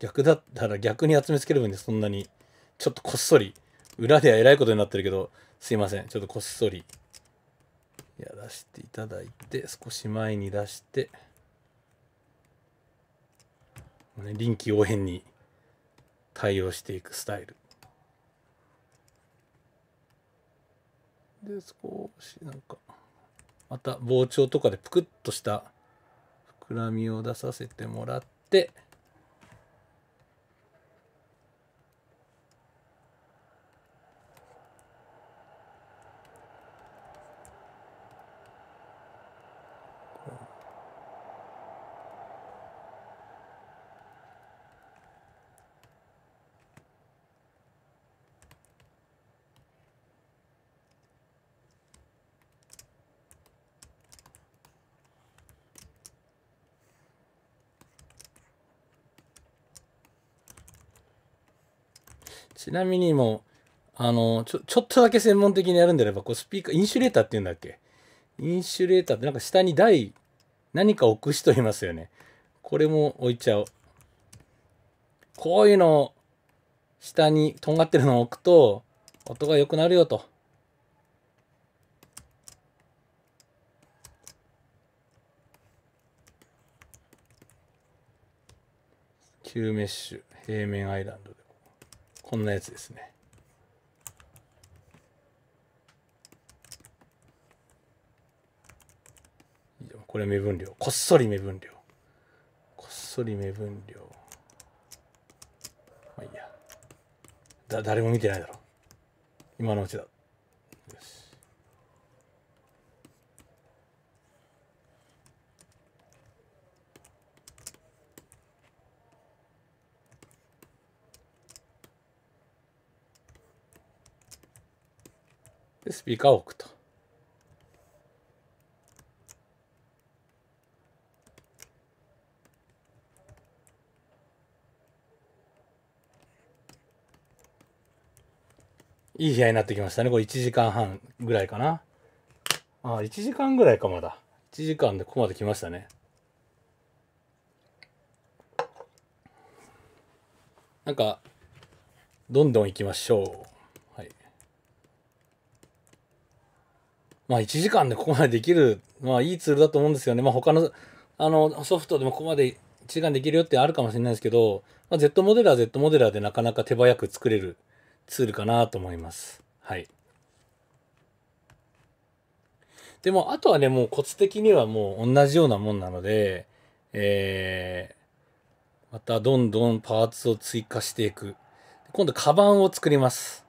逆だったら逆に集めつける分でそんなに、ちょっとこっそり、裏ではらいことになってるけど、すいません。ちょっとこっそり、いや、出していただいて、少し前に出して、臨機応変に対応していくスタイル。で、少しなんか、また膨張とかでぷくっとした膨らみを出させてもらって、ちなみにもう、あの、ちょ、ちょっとだけ専門的にやるんであれば、こうスピーカー、インシュレーターっていうんだっけインシュレーターってなんか下に台、何か置く人いますよね。これも置いちゃう。こういうの下にとんがってるのを置くと、音が良くなるよと。急メッシュ、平面アイランドで。こんなやつですね。これ目分量。こっそり目分量。こっそり目分量。まあいいや。だ、誰も見てないだろ。う。今のうちだ。で、スピーカーを置くと。いい部屋になってきましたね。これ1時間半ぐらいかな。ああ、1時間ぐらいか、まだ。1時間でここまで来ましたね。なんか、どんどん行きましょう。まあ1時間でここまでできる、まあいいツールだと思うんですよね。まあ他の、あの、ソフトでもここまで1時間できるよってあるかもしれないですけど、まあ、Z モデラーは Z モデラーでなかなか手早く作れるツールかなと思います。はい。でも、あとはね、もうコツ的にはもう同じようなもんなので、えー、またどんどんパーツを追加していく。今度、カバンを作ります。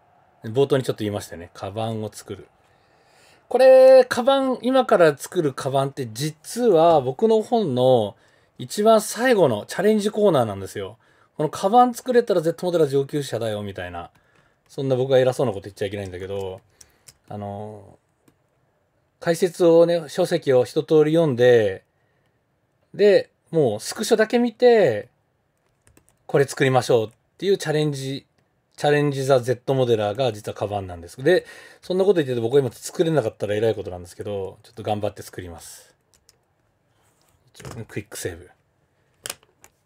冒頭にちょっと言いましたね。カバンを作る。これ、カバン、今から作るカバンって実は僕の本の一番最後のチャレンジコーナーなんですよ。このカバン作れたら Z モデルは上級者だよ、みたいな。そんな僕が偉そうなこと言っちゃいけないんだけど、あの、解説をね、書籍を一通り読んで、で、もうスクショだけ見て、これ作りましょうっていうチャレンジチャレンジ・ザ・ゼットモデラーが実はカバンなんです。で、そんなこと言ってて僕は今作れなかったらえらいことなんですけど、ちょっと頑張って作ります。クイックセーブ。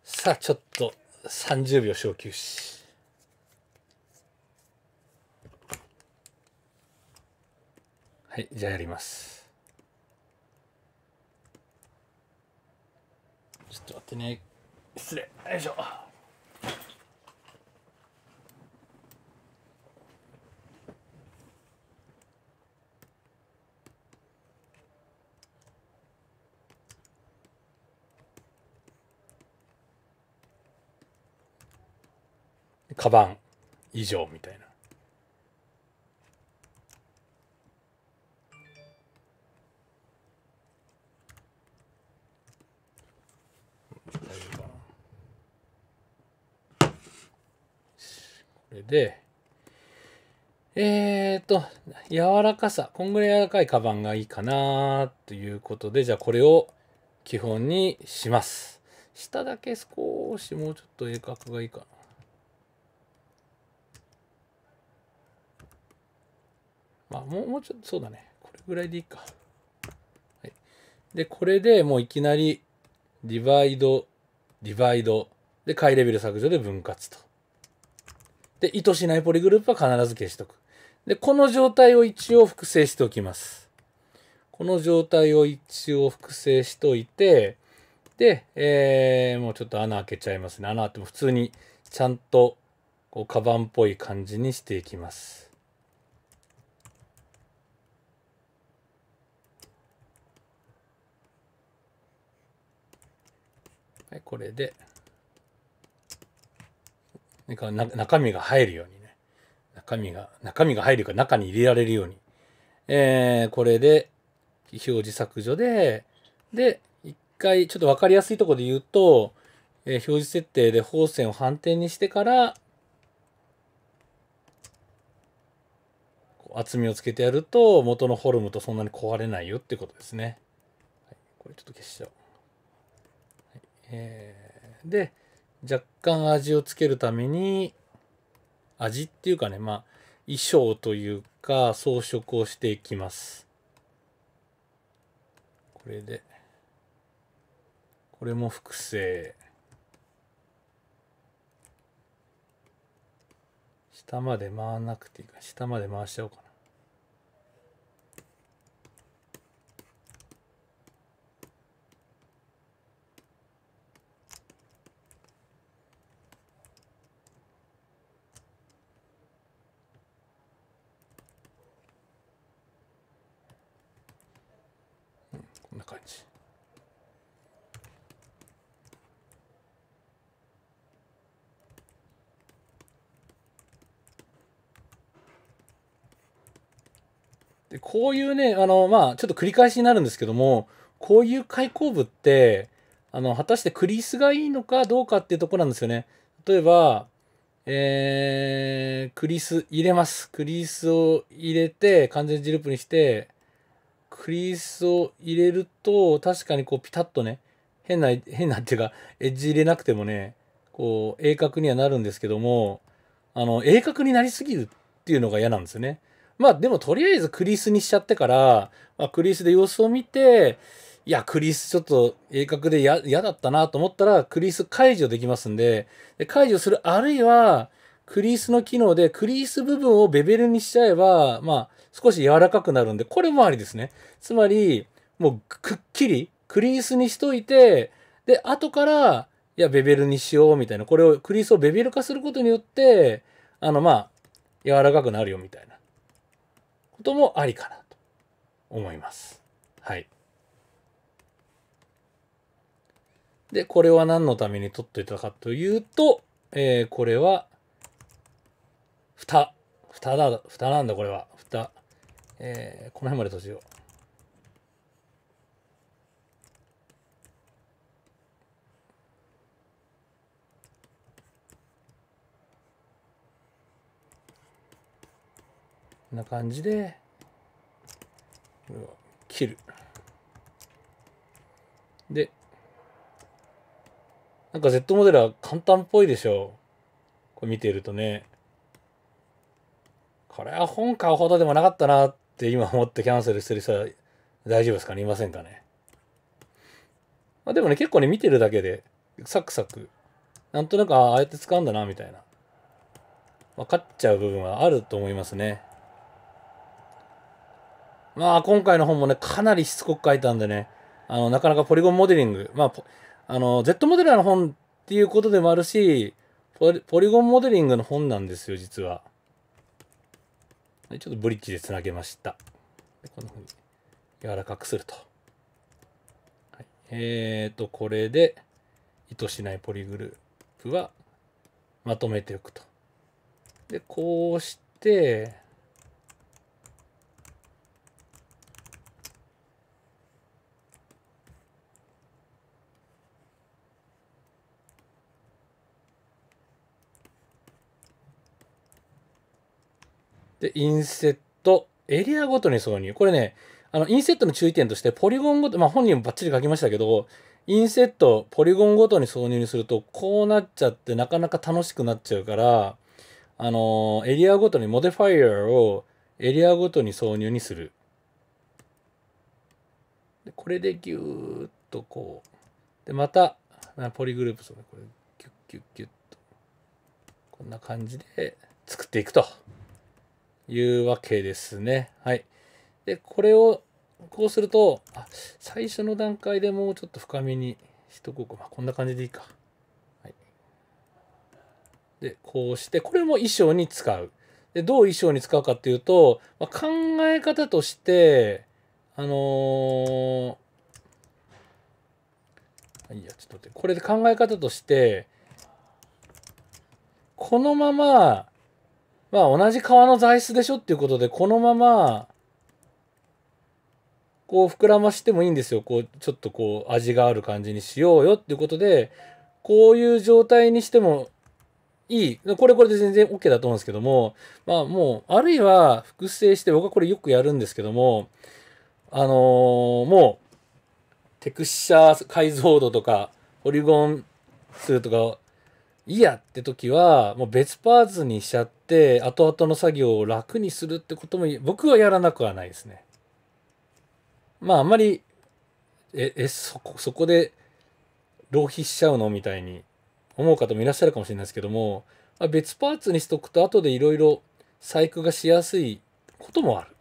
さあ、ちょっと30秒昇級し。はい、じゃあやります。ちょっと待ってね。失礼。よいしょ。カバン以上みたいなこれで、えっ、と、柔らかさ。こんぐらい柔らかいカバンがいいかなということで、じゃあこれを基本にします。下だけ少しもうちょっと鋭角がいいかな。まあ、もう、もうちょっと、そうだね。これぐらいでいいか。はい。で、これでもういきなり、ディバイド、ディバイド、で、下位レベル削除で分割と。で、意図しないポリグループは必ず消しとく。で、この状態を一応複製しておきます。この状態を一応複製しといて、で、えー、もうちょっと穴開けちゃいますね。穴開けても普通にちゃんとこうカバンっぽい感じにしていきます。い、これで、中身が入るようにね。中身が、中身が入るか中に入れられるように。えー、これで、表示削除で、で、一回、ちょっとわかりやすいところで言うと、えー、表示設定で方線を反転にしてから、厚みをつけてやると、元のフォルムとそんなに壊れないよってことですね。はい、これちょっと消しちゃおう。えー、で若干味をつけるために味っていうかねまあ衣装というか装飾をしていきますこれでこれも複製下まで回らなくていいか下まで回しちゃおうかなんな感じでこういうねあのまあちょっと繰り返しになるんですけどもこういう開口部ってあの果たしてクリスがいいのかどうかっていうとこなんですよね例えばえー、クリス入れますクリスを入れて完全ジループにしてクリースを入れると、確かにこうピタッとね、変な、変なっていうか、エッジ入れなくてもね、こう、鋭角にはなるんですけども、あの、鋭角になりすぎるっていうのが嫌なんですよね。まあでもとりあえずクリースにしちゃってから、まあ、クリースで様子を見て、いや、クリースちょっと鋭角で嫌だったなと思ったら、クリース解除できますんで、で解除する、あるいは、クリースの機能でクリース部分をベベルにしちゃえば、まあ、少し柔らかくなるんで、これもありですね。つまり、もうくっきりクリースにしといて、で、後から、いや、ベベルにしようみたいな、これを、クリースをベベル化することによって、あの、まあ、柔らかくなるよみたいなこともありかなと思います。はい。で、これは何のために取っていたかというと、えー、これは、蓋。蓋だ、蓋なんだ、これは。蓋。えー、この辺まで閉じよう。こんな感じで、これ切る。で、なんか Z モデルは簡単っぽいでしょう。これ見てるとね。これは本買うほどでもなかったなって今思ってキャンセルしてる人は大丈夫ですかねいませんかね。まあ、でもね、結構ね、見てるだけで、サクサク、なんとなく、ああやって使うんだな、みたいな。分かっちゃう部分はあると思いますね。まあ、今回の本もね、かなりしつこく書いたんでね、あの、なかなかポリゴンモデリング、まあ、あの、Z モデラーの本っていうことでもあるし、ポリポリゴンモデリングの本なんですよ、実は。ちょっとブリッジでつなげましたこんな風に柔らかくすると、はい、えーとこれで意図しないポリグループはまとめておくとでこうしてで、インセット、エリアごとに挿入。これね、あの、インセットの注意点として、ポリゴンごと、まあ、本人もバッチリ書きましたけど、インセット、ポリゴンごとに挿入にすると、こうなっちゃって、なかなか楽しくなっちゃうから、あのー、エリアごとに、モデファイアをエリアごとに挿入にする。でこれでギューッとこう。で、また、ポリグループそうね、これ、キュッキュッキュッと。こんな感じで作っていくと。いうわけですね。はい。で、これをこうすると、最初の段階でもうちょっと深めにしとこうか。まあ、こんな感じでいいか。はい。で、こうして、これも衣装に使う。で、どう衣装に使うかっていうと、まあ、考え方として、あのー、いや、ちょっと待って。これで考え方として、このまま、まあ同じ革の材質でしょっていうことで、このまま、こう膨らましてもいいんですよ。こう、ちょっとこう味がある感じにしようよっていうことで、こういう状態にしてもいい。これこれで全然 OK だと思うんですけども、まあもう、あるいは複製して、僕はこれよくやるんですけども、あのー、もう、テクスチャー解像度とか、ポリゴン数とか、いいやって時はもう別パーツにしちゃって後々の作業を楽にするってことも僕はやらなくはないですね。まああんまりええそこそこで浪費しちゃうのみたいに思う方もいらっしゃるかもしれないですけども、まあ、別パーツにしとくと後でいろいろ細工がしやすいこともある。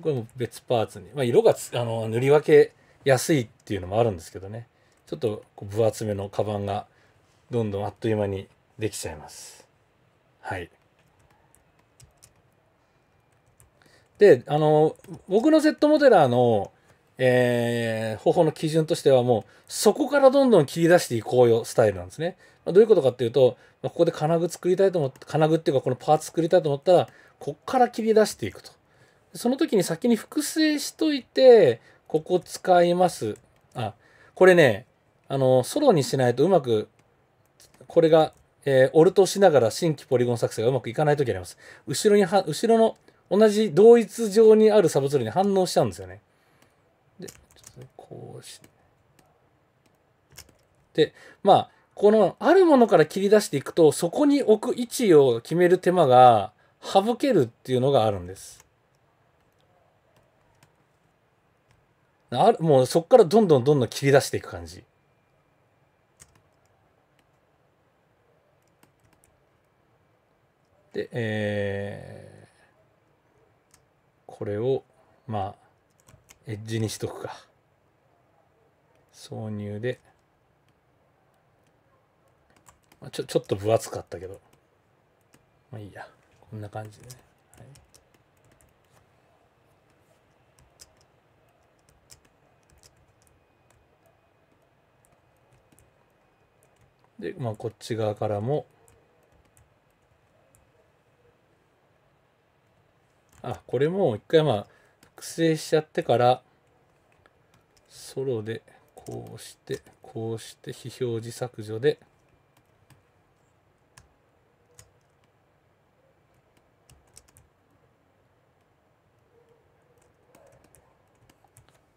これも別パーツに。まあ、色があの塗り分けやすいっていうのもあるんですけどね。ちょっと分厚めのカバンがどんどんあっという間にできちゃいます。はい。で、あの、僕の Z モデラーの、えー、方法の基準としてはもうそこからどんどん切り出していこうよスタイルなんですね。まあ、どういうことかっていうと、まあ、ここで金具作りたいと思って、金具っていうかこのパーツ作りたいと思ったら、こっから切り出していくと。その時に先に複製しといて、ここ使います。あ、これね、あの、ソロにしないとうまく、これが、えー、オルトしながら新規ポリゴン作成がうまくいかない時あります。後ろには、後ろの同じ同一上にあるサブツールに反応しちゃうんですよね。で、こうして。で、まあ、このあるものから切り出していくと、そこに置く位置を決める手間が省けるっていうのがあるんです。あもうそこからどんどんどんどん切り出していく感じ。で、えー、これを、まあ、エッジにしとくか。挿入で、まあ、ちょ、ちょっと分厚かったけど、まあいいや。こんな感じでね。はいで、まあ、こっち側からもあこれも一回まあ複製しちゃってからソロでこうしてこうして非表示削除で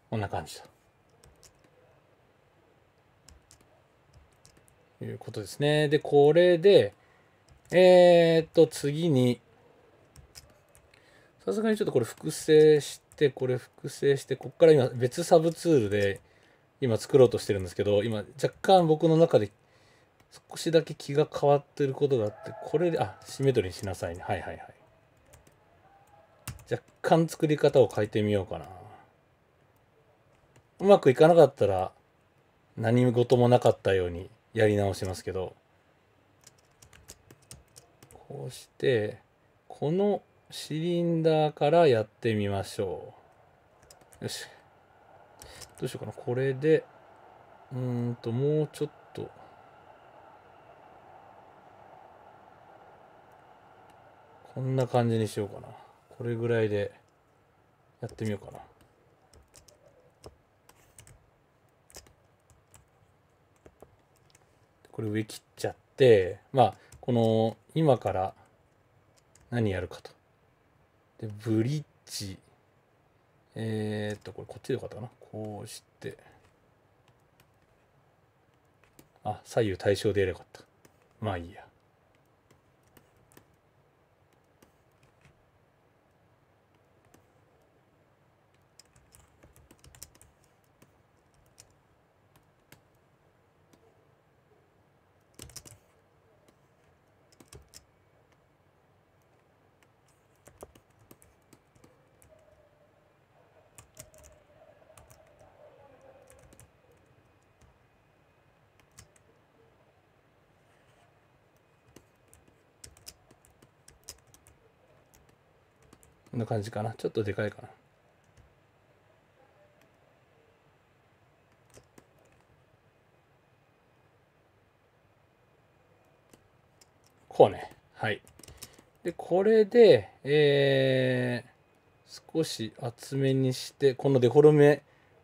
こんな感じということですね。で、これで、えー、っと、次に、さすがにちょっとこれ複製して、これ複製して、こっから今別サブツールで今作ろうとしてるんですけど、今若干僕の中で少しだけ気が変わってることがあって、これで、あ、シンメトリーにしなさいね。はいはいはい。若干作り方を変えてみようかな。うまくいかなかったら何事もなかったようにやり直しますけど、こうして、このシリンダーからやってみましょう。よし。どうしようかな。これで、うんと、もうちょっと。こんな感じにしようかな。これぐらいでやってみようかな。これ上切っちゃって、まあ、この今から何やるかと。で、ブリッジ。えー、っと、これこっちでよかったかな。こうして。あ、左右対称でやればよかった。まあいいや。な感じかな。ちょっとでかいかな。こうね。はい。で、これで、えー、少し厚めにして、このデフォルメ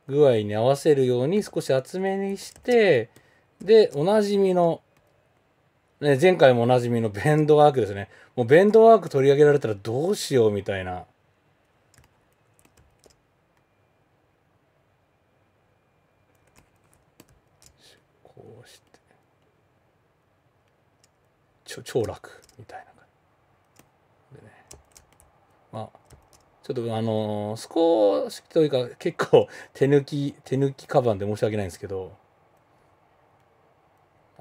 具合に合わせるように少し厚めにして、で、おなじみのね、前回もおなじみのベンドワークですね。もうベンドワーク取り上げられたらどうしようみたいな。こうして。ちょ、超楽みたいな。でね。まあ、ちょっとあのー、少しというか結構手抜き、手抜きカバンで申し訳ないんですけど、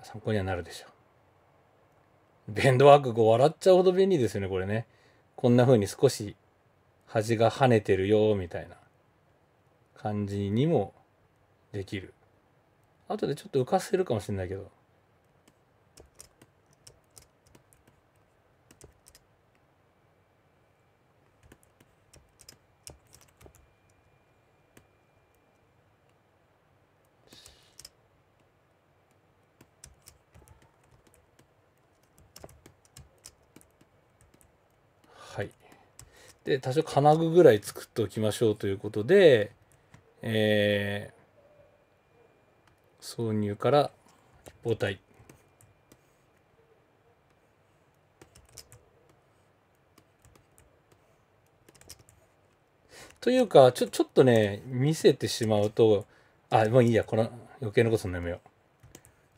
参考にはなるでしょう。ベンドワーク5笑っちゃうほど便利ですよね、これね。こんな風に少し端が跳ねてるよ、みたいな感じにもできる。後でちょっと浮かせるかもしれないけど。で、多少金具ぐらい作っておきましょうということで、えー、挿入から母体。というか、ちょ、ちょっとね、見せてしまうと、あ、もういいや、この、余計なことのやめよう。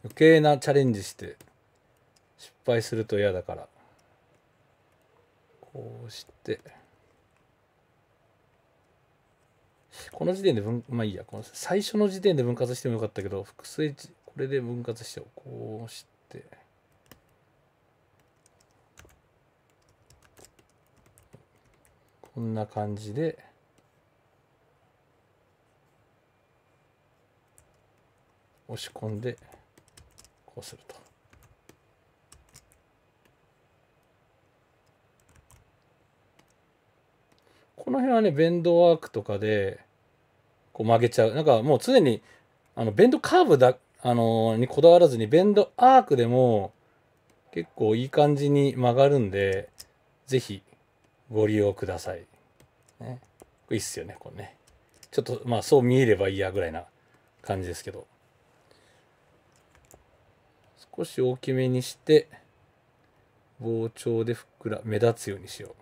余計なチャレンジして、失敗すると嫌だから。こうして。この時点で分、まあいいや、この最初の時点で分割してもよかったけど、複数値、これで分割してこうして、こんな感じで、押し込んで、こうすると。この辺はね、ベンドワークとかで、こう曲げちゃう。なんかもう常に、あの、ベンドカーブだ、あのー、にこだわらずに、ベンドアークでも、結構いい感じに曲がるんで、ぜひ、ご利用ください。ね。これいいっすよね、これね。ちょっと、まあ、そう見えればいいやぐらいな感じですけど。少し大きめにして、膨張でふっくら目立つようにしよう。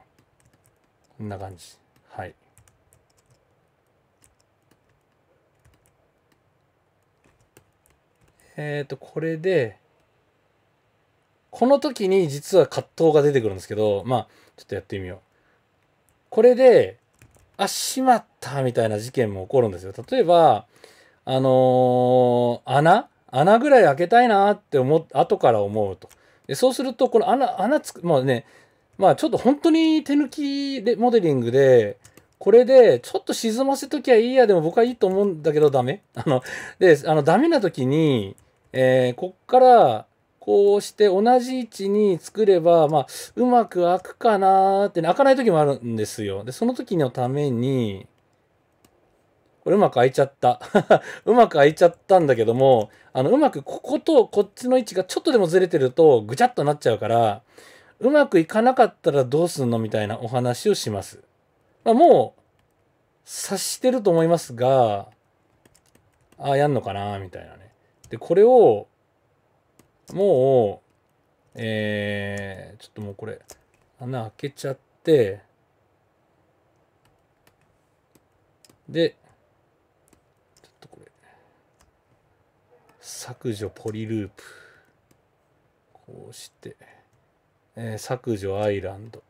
こんな感じ。えっ、ー、と、これで、この時に実は葛藤が出てくるんですけど、まあ、ちょっとやってみよう。これで、あ、しまったみたいな事件も起こるんですよ。例えば、あのー、穴穴ぐらい開けたいなって思っ、後から思うと。でそうすると、この穴、穴つく、もうね、まあちょっと本当に手抜きでモデリングで、これで、ちょっと沈ませときゃいいや、でも僕はいいと思うんだけどダメあの、で、あの、ダメな時に、えー、こっからこうして同じ位置に作れば、まあ、うまく開くかなーって、ね、開かない時もあるんですよ。で、その時のために、これうまく開いちゃった。うまく開いちゃったんだけども、あの、うまくこことこっちの位置がちょっとでもずれてると、ぐちゃっとなっちゃうから、うまくいかなかったらどうすんのみたいなお話をします。まあ、もう、察してると思いますが、ああ、やんのかなみたいなね。で、これを、もう、えー、ちょっともうこれ、穴開けちゃって、で、ちょっとこれ、削除ポリループ。こうして、えー、削除アイランド。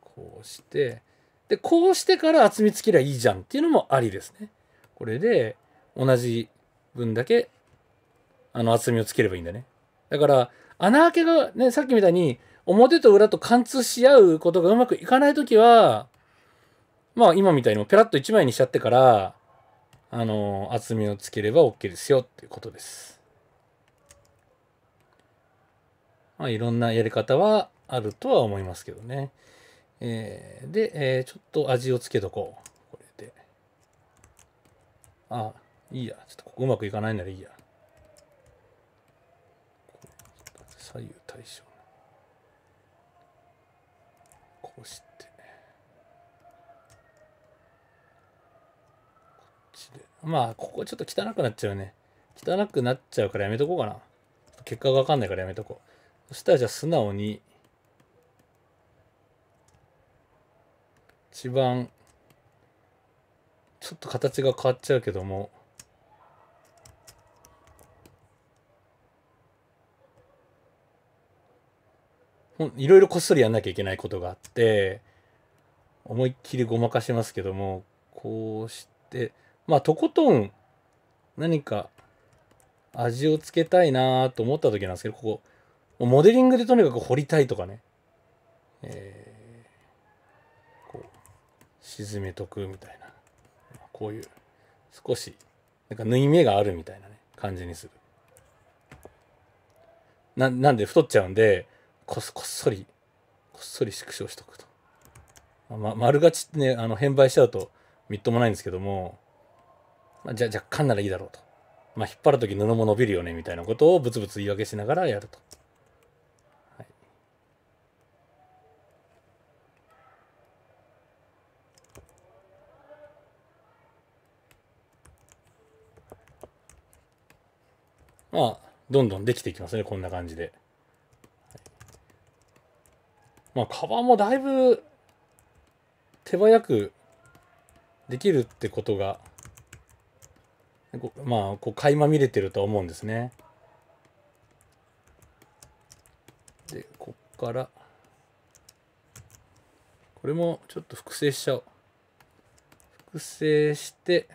こうして、で、こうしてから厚みつけりゃいいじゃんっていうのもありですね。これで、同じ分だけあの厚みをつければいいんだね。だから、穴開けがね、さっきみたいに、表と裏と貫通し合うことがうまくいかない時は、まあ今みたいにペラッと1枚にしちゃってから、あの、厚みをつければ OK ですよっていうことです。まあいろんなやり方はあるとは思いますけどね。えー、で、えー、ちょっと味をつけとこう。これで。あ、いいや。ちょっとここうまくいかないならいいや。左右対称こうしてこっちでまあここちょっと汚くなっちゃうね汚くなっちゃうからやめとこうかな結果がわかんないからやめとこうそしたらじゃあ素直に一番ちょっと形が変わっちゃうけどもいろいろこっそりやんなきゃいけないことがあって思いっきりごまかしますけどもこうしてまあとことん何か味をつけたいなと思った時なんですけどここモデリングでとにかく掘りたいとかね、えー、こう沈めとくみたいなこういう少しなんか縫い目があるみたいなね感じにするななんで太っちゃうんでこっそり、こっそり縮小しとくと。ま、丸勝ちってね、あの、変売しちゃうと、みっともないんですけども、まあ、じゃ、若干ならいいだろうと。まあ、引っ張る時布も伸びるよね、みたいなことをブツブツ言い訳しながらやると。はい、まあ、どんどんできていきますね、こんな感じで。まあ、カバンもだいぶ手早くできるってことが、まあ、こう、垣間見れてると思うんですね。で、こっから、これもちょっと複製しちゃおう。複製して、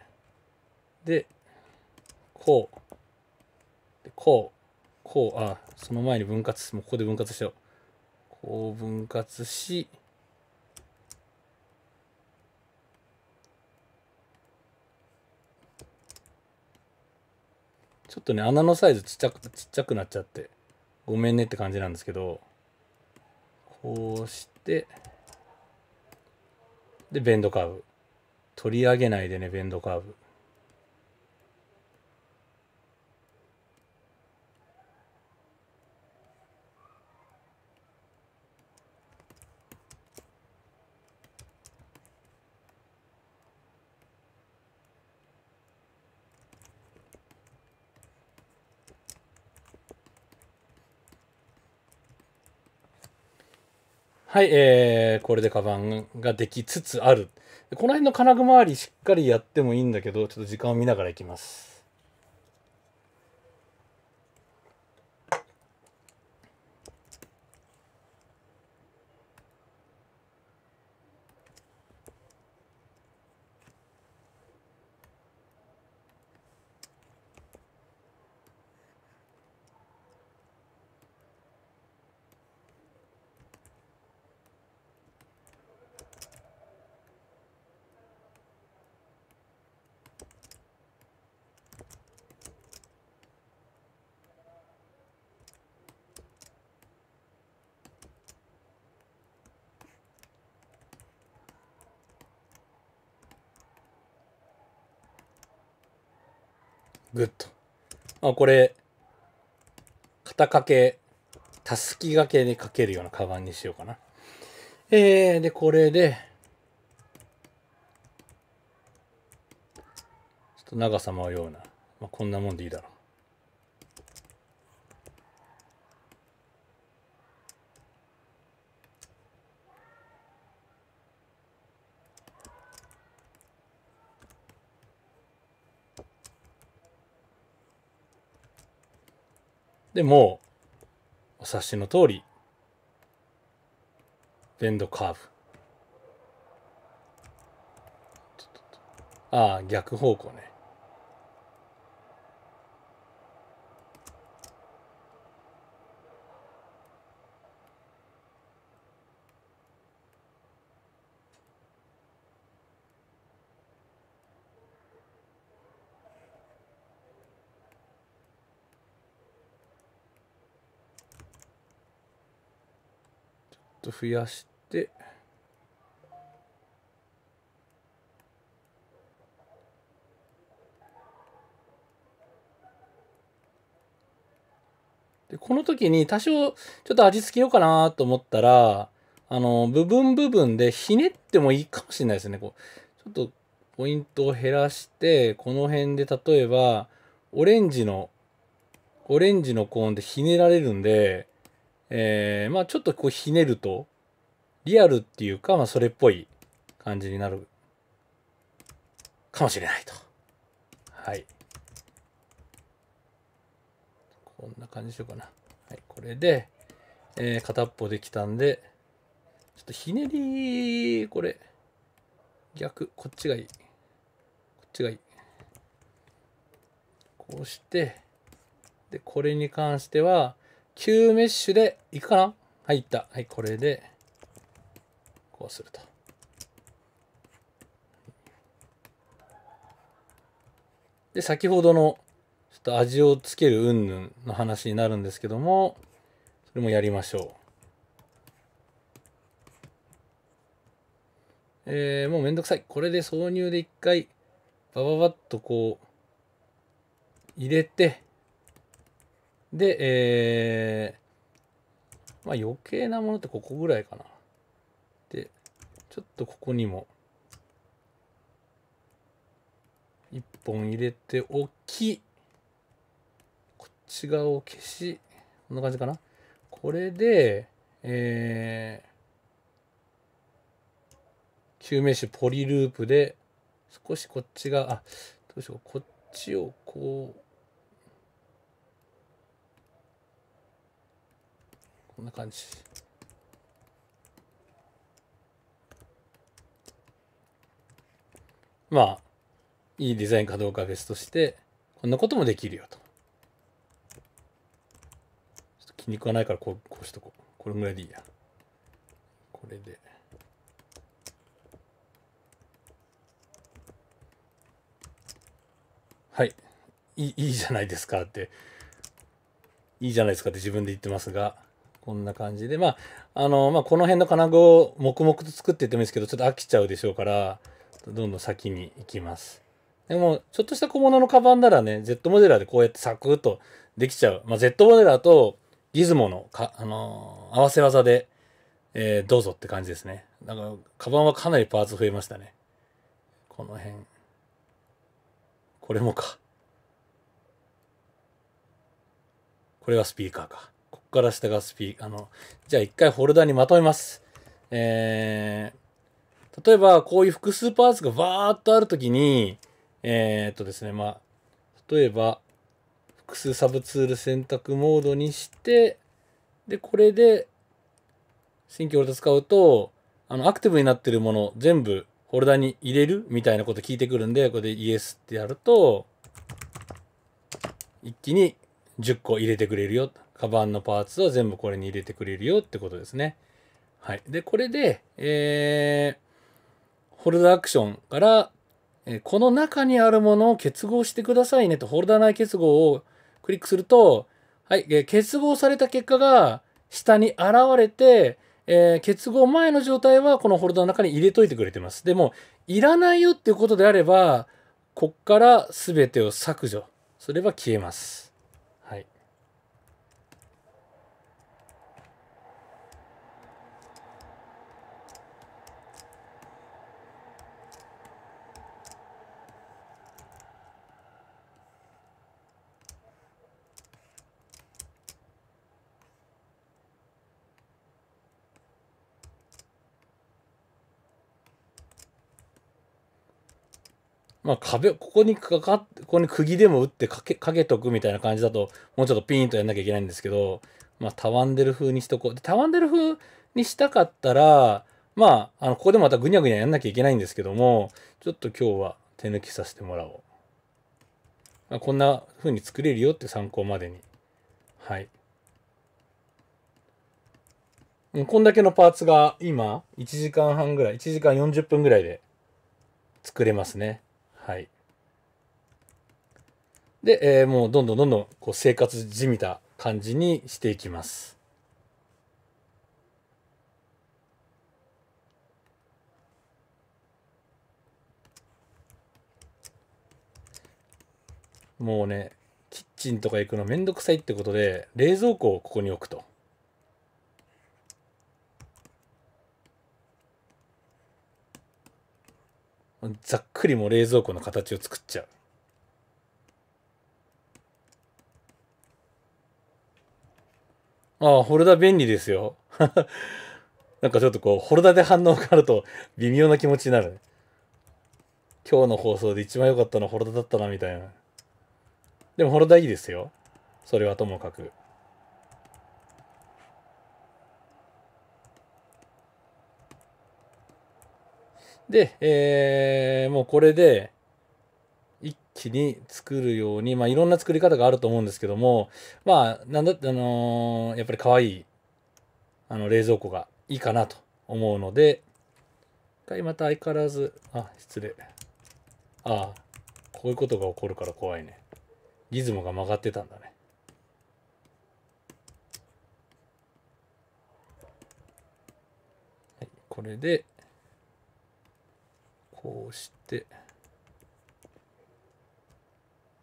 で、こう、でこう、こう、あ、その前に分割、もうここで分割しちゃおう。こう分割し、ちょっとね、穴のサイズちっちゃく、ちっちゃくなっちゃって、ごめんねって感じなんですけど、こうして、で、ベンドカーブ。取り上げないでね、ベンドカーブ。はい、えー、これでカバンができつつある。この辺の金具周りしっかりやってもいいんだけど、ちょっと時間を見ながらいきます。グッド。あ、これ、肩掛け、たすき掛けにかけるようなカバンにしようかな。えー、で、これで、ちょっと長さもあるような、まあ、こんなもんでいいだろう。でもお察しの通りベンドカーブああ逆方向ね増やして、でこの時に多少ちょっと味付けようかなと思ったら、あの、部分部分でひねってもいいかもしれないですね。こうちょっとポイントを減らして、この辺で例えば、オレンジの、オレンジのコーンでひねられるんで、えー、まあちょっとこうひねると、リアルっていうか、まあそれっぽい感じになるかもしれないと。はい。こんな感じでしようかな。はい、これで、えー、片っぽできたんで、ちょっとひねり、これ、逆、こっちがいい。こっちがいい。こうして、で、これに関しては、9メッシュでいくかなはい、いった。はい、これで、こうすると。で、先ほどの、ちょっと味をつける云々の話になるんですけども、それもやりましょう。えー、もうめんどくさい。これで挿入で一回、ばばばっとこう、入れて、で、えー、まあ余計なものってここぐらいかな。で、ちょっとここにも、1本入れておき、こっち側を消し、こんな感じかな。これで、えー、救命士ポリループで、少しこっちが、あ、どうしよう、こっちをこう、こんな感じまあいいデザインかどうかは別としてこんなこともできるよとちょっと気に食わないからこうこうしとこうこれぐらいでいいやこれではいいいいじゃないですかっていいじゃないですかって自分で言ってますがこんな感じで、まあ、あの、まあ、この辺の金具を黙々と作っていってもいいですけど、ちょっと飽きちゃうでしょうから、どんどん先に行きます。でも、ちょっとした小物のカバンならね、Z モデラーでこうやってサクッとできちゃう。まあ、Z モデラーとギズモのか、あのー、合わせ技で、えー、どうぞって感じですね。なんか鞄カバンはかなりパーツ増えましたね。この辺。これもか。これはスピーカーか。から下がスピー、あの、じゃあ一回ホルダにまとめます。えー、例えばこういう複数パーツがバーっとあるときに、えー、っとですね、まあ、例えば、複数サブツール選択モードにして、で、これで、新規フォルダ使うと、あの、アクティブになってるもの全部フォルダに入れるみたいなこと聞いてくるんで、これでイエスってやると、一気に10個入れてくれるよ。カバンのパーツは全部これに入れてくれるよってことですね。はい。で、これで、えー、ホルダーアクションから、えー、この中にあるものを結合してくださいねと、ホルダー内結合をクリックすると、はい、えー、結合された結果が下に現れて、えー、結合前の状態はこのホルダーの中に入れといてくれてます。でも、いらないよっていうことであれば、こっから全てを削除すれば消えます。まあ壁、ここにかかここに釘でも打ってかけ、かけとくみたいな感じだと、もうちょっとピーンとやんなきゃいけないんですけど、まあ、たわんでる風にしとこう。で、たわんでる風にしたかったら、まあ、あの、ここでまたぐにゃぐにゃやんなきゃいけないんですけども、ちょっと今日は手抜きさせてもらおう。まあ、こんな風に作れるよって参考までに。はい。こんだけのパーツが今、1時間半ぐらい、1時間40分ぐらいで作れますね。はい。で、えー、もうどんどんどんどんこう生活じみた感じにしていきます。もうね、キッチンとか行くのめんどくさいってことで、冷蔵庫をここに置くと。ざっくりもう冷蔵庫の形を作っちゃう。ああ、ホルダー便利ですよ。なんかちょっとこう、ホルダーで反応があると微妙な気持ちになる、今日の放送で一番良かったのはホルダーだったな、みたいな。でもホルダーいいですよ。それはともかく。で、えー、もうこれで一気に作るように、まあ、いろんな作り方があると思うんですけども、まあ、なんだって、あのー、やっぱり可愛いあの冷蔵庫がいいかなと思うので、一回また相変わらず、あ、失礼。ああ、こういうことが起こるから怖いね。リズムが曲がってたんだね。これで、こうして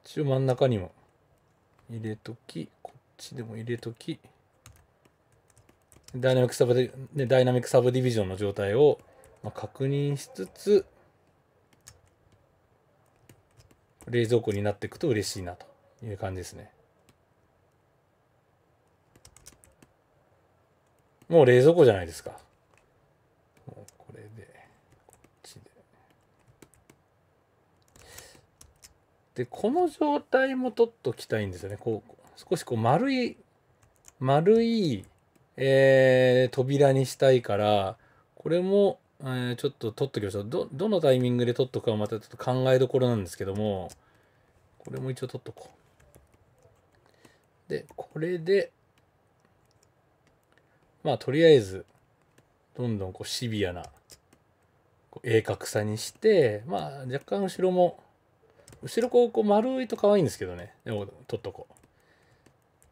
一応真ん中にも入れときこっちでも入れときダイナミックサブディ、ダイナミックサブディビジョンの状態を、ま確認しつつ、冷蔵庫になっていくと嬉しいなという感じですね。もう冷蔵庫じゃないですか。でこの状態も取っときたいんですよねこう少しこう丸い丸い、えー、扉にしたいからこれも、えー、ちょっと取っときましょうどどのタイミングで取っとくかはまたちょっと考えどころなんですけどもこれも一応取っとこうでこれでまあとりあえずどんどんこうシビアな鋭角さにしてまあ若干後ろも後ろこうこう丸いと可愛いんですけどねでも取っとこ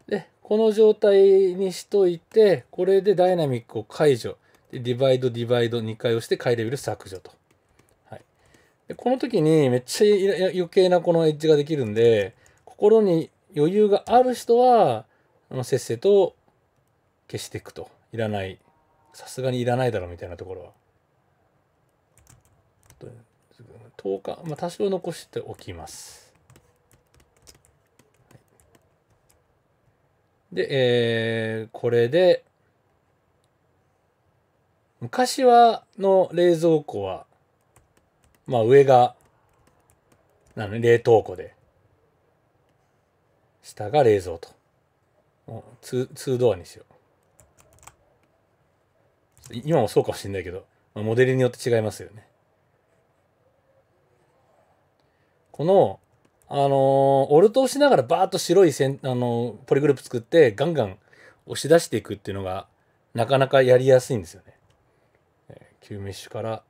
うでこの状態にしといてこれでダイナミックを解除でディバイドディバイド2回押して解レベル削除と、はい、でこの時にめっちゃ余計なこのエッジができるんで心に余裕がある人はせっせと消していくといらないさすがにいらないだろうみたいなところは10日、まあ、多少残しておきます。で、えー、これで、昔は、の冷蔵庫は、まあ上が、なの冷凍庫で、下が冷蔵と。2, 2ドアにしよう。今もそうかもしれないけど、まあ、モデルによって違いますよね。この、あのー、オルトをしながらバーッと白いせん、あのー、ポリグループ作ってガンガン押し出していくっていうのがなかなかやりやすいんですよね。えー、メッシュから、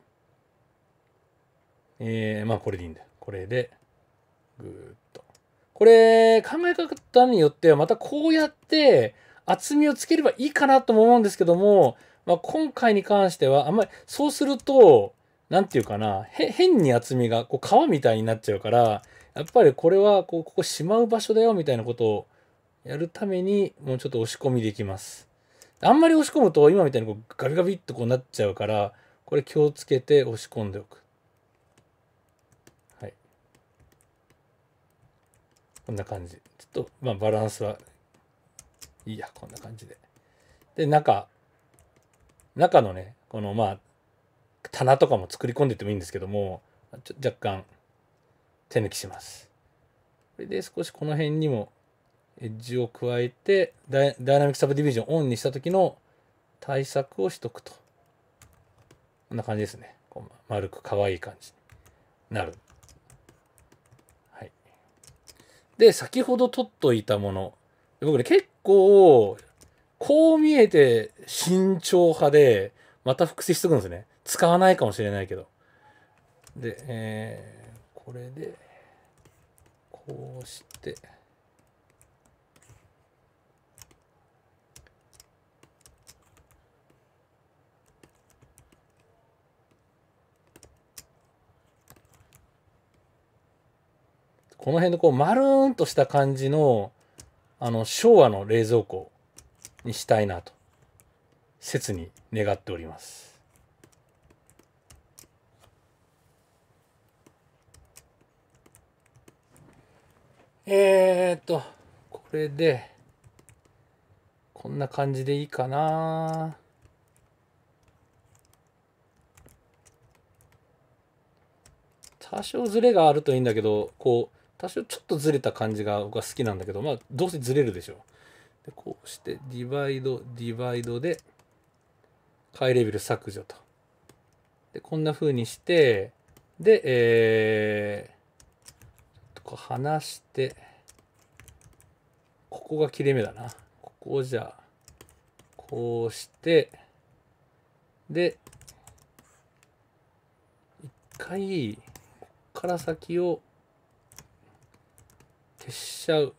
えー、まあこれでいいんだ。これで、ぐーっと。これ、考え方によってはまたこうやって厚みをつければいいかなとも思うんですけども、まあ、今回に関してはあんまりそうすると何て言うかな変に厚みがこう皮みたいになっちゃうからやっぱりこれはこうここしまう場所だよみたいなことをやるためにもうちょっと押し込みできます。あんまり押し込むと今みたいにこうガビガビっとこうなっちゃうからこれ気をつけて押し込んでおく。はい。こんな感じ。ちょっとまあバランスはいいやこんな感じで。で中中のねこのまあ棚とかも作り込んでてもいいんですけども若干手抜きしますこれで少しこの辺にもエッジを加えてダイナミックサブディビジョンオンにした時の対策をしとくとこんな感じですねこう丸く可愛い感じになるはいで先ほど取っといたもの僕ね結構こう見えて慎重派でまた複製しとくんですね使わないかもしれないけど。で、えー、これで、こうして、この辺のこうまーんとした感じのあの昭和の冷蔵庫にしたいなと切に願っております。えっと、これで、こんな感じでいいかな。多少ずれがあるといいんだけど、こう、多少ちょっとずれた感じが僕は好きなんだけど、まあ、どうせずれるでしょう。でこうして、ディバイド、ディバイドで、回レベル削除と。で、こんな風にして、で、えー、こ離して、ここが切れ目だな。ここをじゃあ、こうして、で、一回、こっから先を消しちゃう。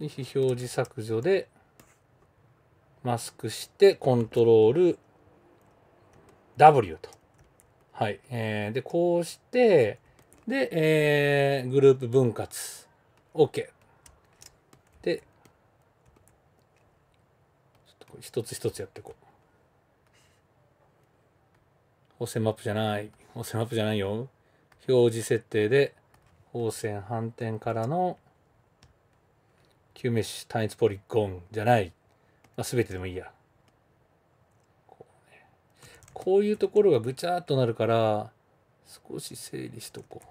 非表示削除で、マスクして、コントロール W と。はい。えー、で、こうして、で、えー、グループ分割。OK。で、ちょっと一つ一つやっていこう。放線マップじゃない。放線マップじゃないよ。表示設定で、放線反転からの、救命士単一ポリゴンじゃない。まあ、全てでもいいや。こうね。こういうところがぐちゃっとなるから、少し整理しとこう。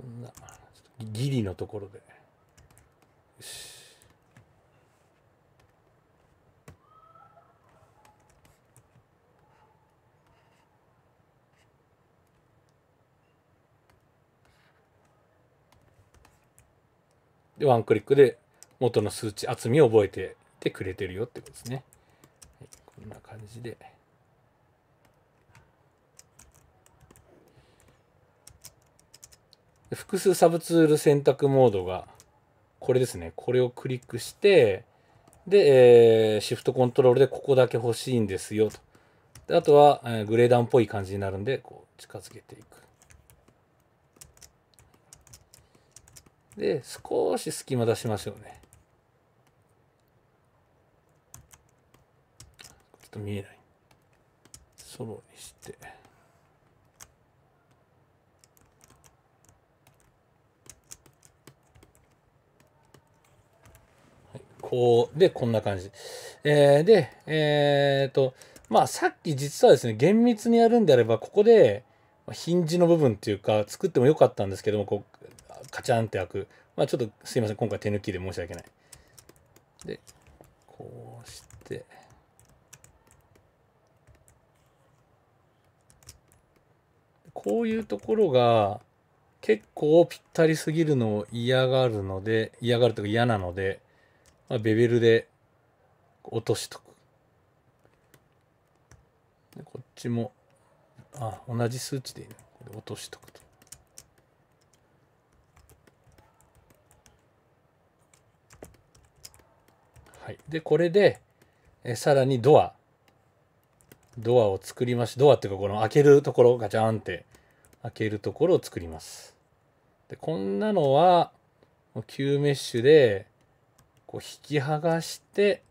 こんなギリのところでよしで、ワンクリックで元の数値、厚みを覚えててくれてるよってことですね。はい、こんな感じで。複数サブツール選択モードが、これですね。これをクリックして、で、えー、シフトコントロールでここだけ欲しいんですよと。であとは、えー、グレーダンっぽい感じになるんで、こう近づけていく。で、少し隙間出しましょうね。ちょっと見えない。ソロにして。こう、で、こんな感じ。えー、で、えー、と、まあ、さっき実はですね、厳密にやるんであれば、ここで、ヒンジの部分っていうか、作ってもよかったんですけども、こう、カチャンって開く。まあ、ちょっとすいません、今回手抜きで申し訳ない。で、こうして、こういうところが結構ぴったりすぎるのを嫌がるので、嫌がるというか嫌なので、ベベルで落としとく。でこっちも、あ、同じ数値でいいな。これ落としとくと。はい。で、これで、えさらにドア。ドアを作りまし、ドアっていうかこの開けるところ、ガチャンって開けるところを作ります。で、こんなのは、もう9メッシュで、こう引き剥がして、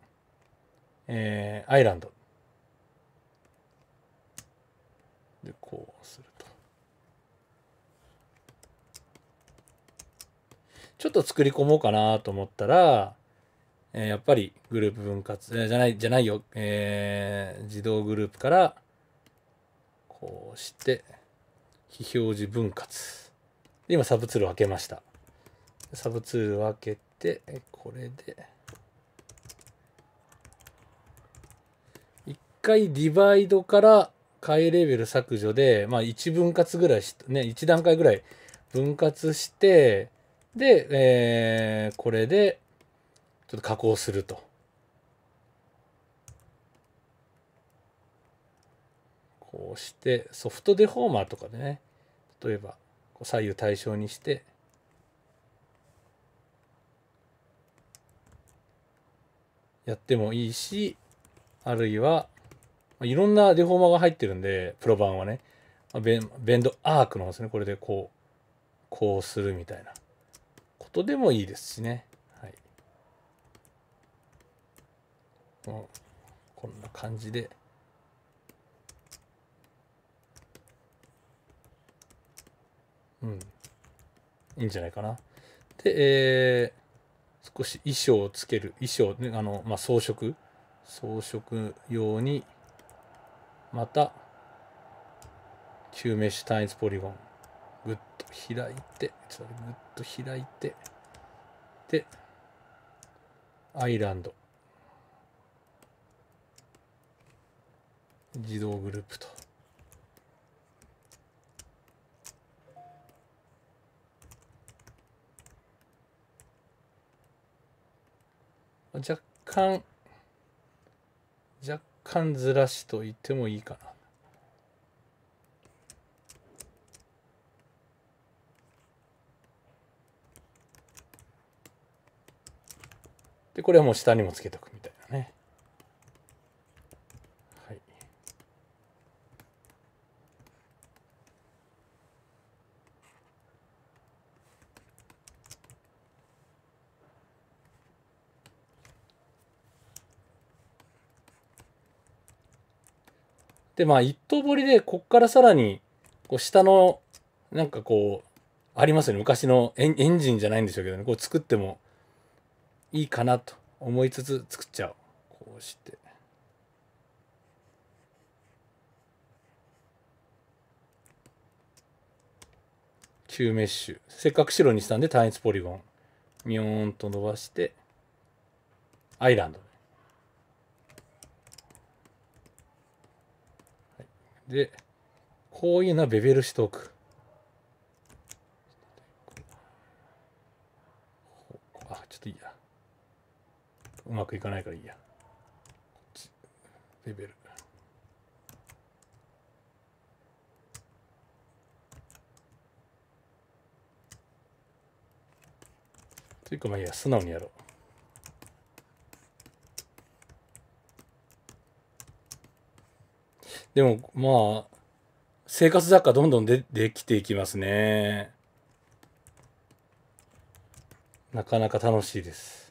えー、アイランドでこうするとちょっと作り込もうかなと思ったら、えー、やっぱりグループ分割、えー、じゃないじゃないよ、えー、自動グループからこうして非表示分割今サブツールを開けましたサブツールを開けててこれで1回ディバイドから回レベル削除で、まあ、1分割ぐらいし、ね、1段階ぐらい分割して、で、えー、これで、ちょっと加工すると。こうして、ソフトデフォーマーとかでね、例えば、左右対称にして、やってもいいし、あるいは、いろんなデフォーマーが入ってるんで、プロ版はね。ベンベンドアークの方ですね。これでこう、こうするみたいなことでもいいですしね。はい。こんな感じで。うん。いいんじゃないかな。で、えー、少し衣装をつける、衣装、ね、あの、まあ、装飾、装飾用に、また、旧メッシュ単一ポリゴン、ぐっと開いて、ちょっとぐっと開いて、で、アイランド、自動グループと。若干若干ずらしといてもいいかなでこれはもう下にもつけとくで、まあ、一刀彫りで、こっからさらに、こう、下の、なんかこう、ありますよね。昔のエンエンジンじゃないんでしょうけどね。こう作ってもいいかなと思いつつ作っちゃう。こうして。急メッシュ。せっかく白にしたんで単一ポリゴン。ミョーンと伸ばして、アイランド。で、こういうのはベベルしておく。あ、ちょっといいや。うまくいかないからいいや。ベベル。というかまあいいや、素直にやろう。でも、まあ、生活雑貨どんどん出てきていきますね。なかなか楽しいです。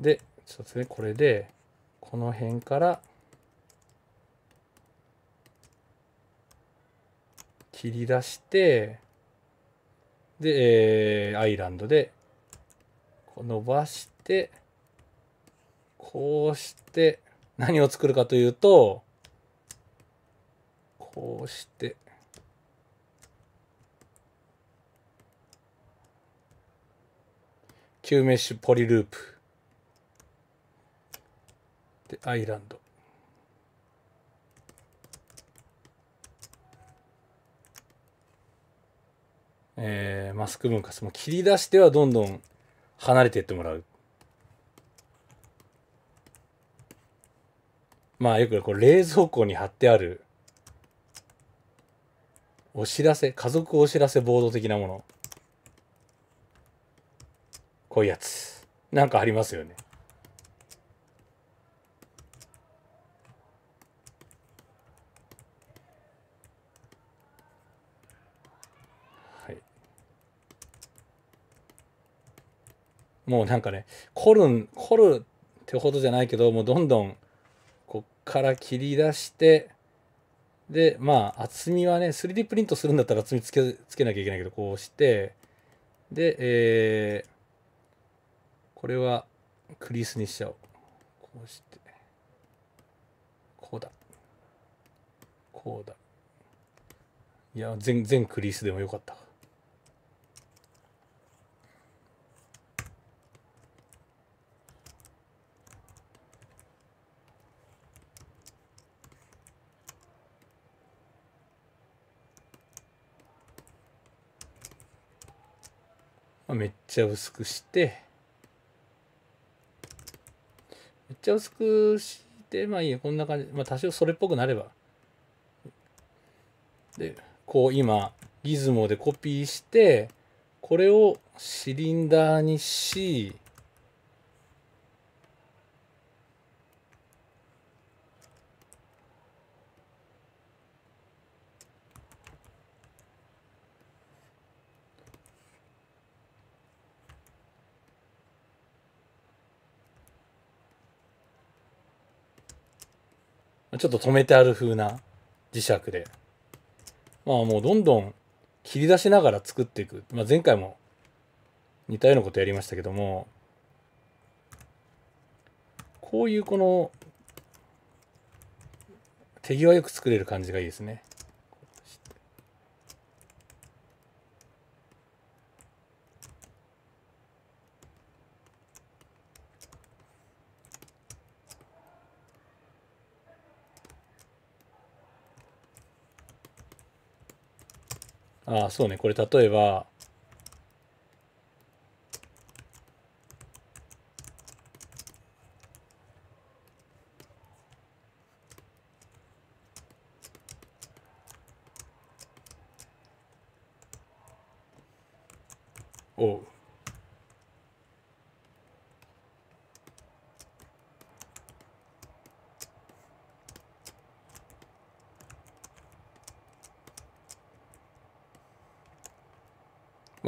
で、そうですね、これで、この辺から、切り出して、で、えー、アイランドで、伸ばして、こうして、何を作るかというと、こうして、旧メッシュポリループ。アイランドえー、マスク文化その切り出してはどんどん離れていってもらうまあよくこう冷蔵庫に貼ってあるお知らせ家族お知らせボード的なものこういうやつなんかありますよねもうなんかね凝るん凝るってほどじゃないけどもうどんどんこっから切り出してでまあ厚みはね 3D プリントするんだったら厚みつけつけなきゃいけないけどこうしてで、えー、これはクリースにしちゃおうこうしてこうだこうだいや全全クリースでもよかったまあ、めっちゃ薄くしてめっちゃ薄くしてまあいいやこんな感じまあ多少それっぽくなればでこう今ギズモでコピーしてこれをシリンダーにしちょっと止めてある風な磁石で。まあもうどんどん切り出しながら作っていく。まあ、前回も似たようなことやりましたけども、こういうこの手際よく作れる感じがいいですね。あそうねこれ例えば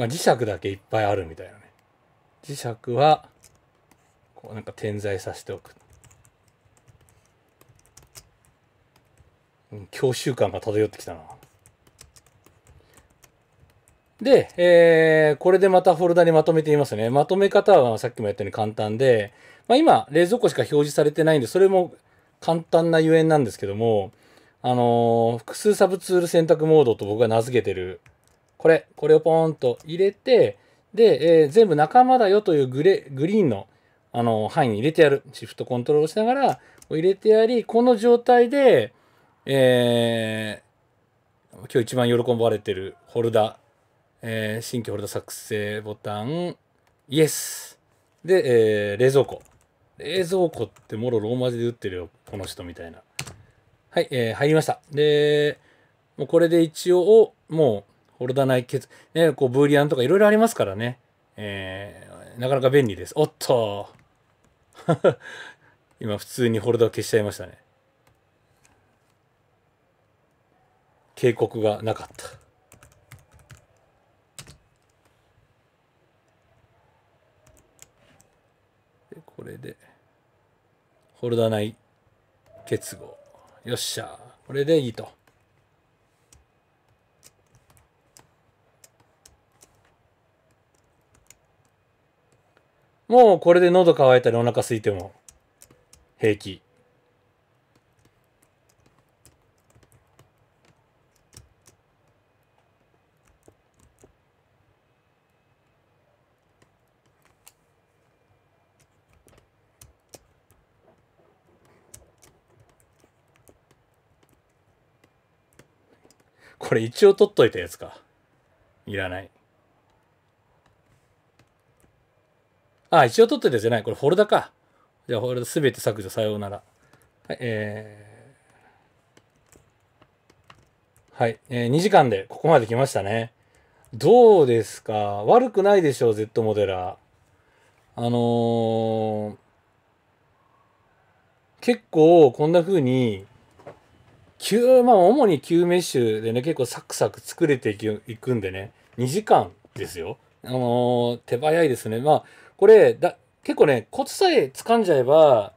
まあ、磁石だけいっぱいあるみたいなね。磁石は、こうなんか点在させておく。うん、教習感が漂ってきたな。で、えー、これでまたフォルダにまとめていますね。まとめ方はさっきもやったように簡単で、まあ、今、冷蔵庫しか表示されてないんで、それも簡単なゆえんなんですけども、あのー、複数サブツール選択モードと僕が名付けてるこれ、これをポーンと入れて、で、えー、全部仲間だよというグレグリーンのあの範囲に入れてやる。シフトコントロールしながら入れてやり、この状態で、えー、今日一番喜ばれてるホルダー、えー、新規ホルダー作成ボタン、イエス。で、えー、冷蔵庫。冷蔵庫ってもろローマ字で打ってるよ、この人みたいな。はい、えー、入りました。で、もうこれで一応、もうオルダナイ、ね、こうブーリアンとかいろいろありますからね、えー、なかなか便利です。おっと 今普通にホルダー消しちゃいましたね。警告がなかった。でこれで、ホルダー内結合。よっしゃ。これでいいと。もうこれで喉乾いたりお腹空いても平気。これ一応取っといたやつか。いらない。あ、一応取ってたじゃない。これフォルダか。じゃあ、フォルダ全て削除、さようなら。はい、えー、はい、えー、2時間でここまで来ましたね。どうですか悪くないでしょう、Z モデラー。あのー、結構こんな風に、急、まあ主に急メッシュでね、結構サクサク作れていくんでね、2時間ですよ。あのー、手早いですね。まあ、これだ結構ねコツさえ掴んじゃえば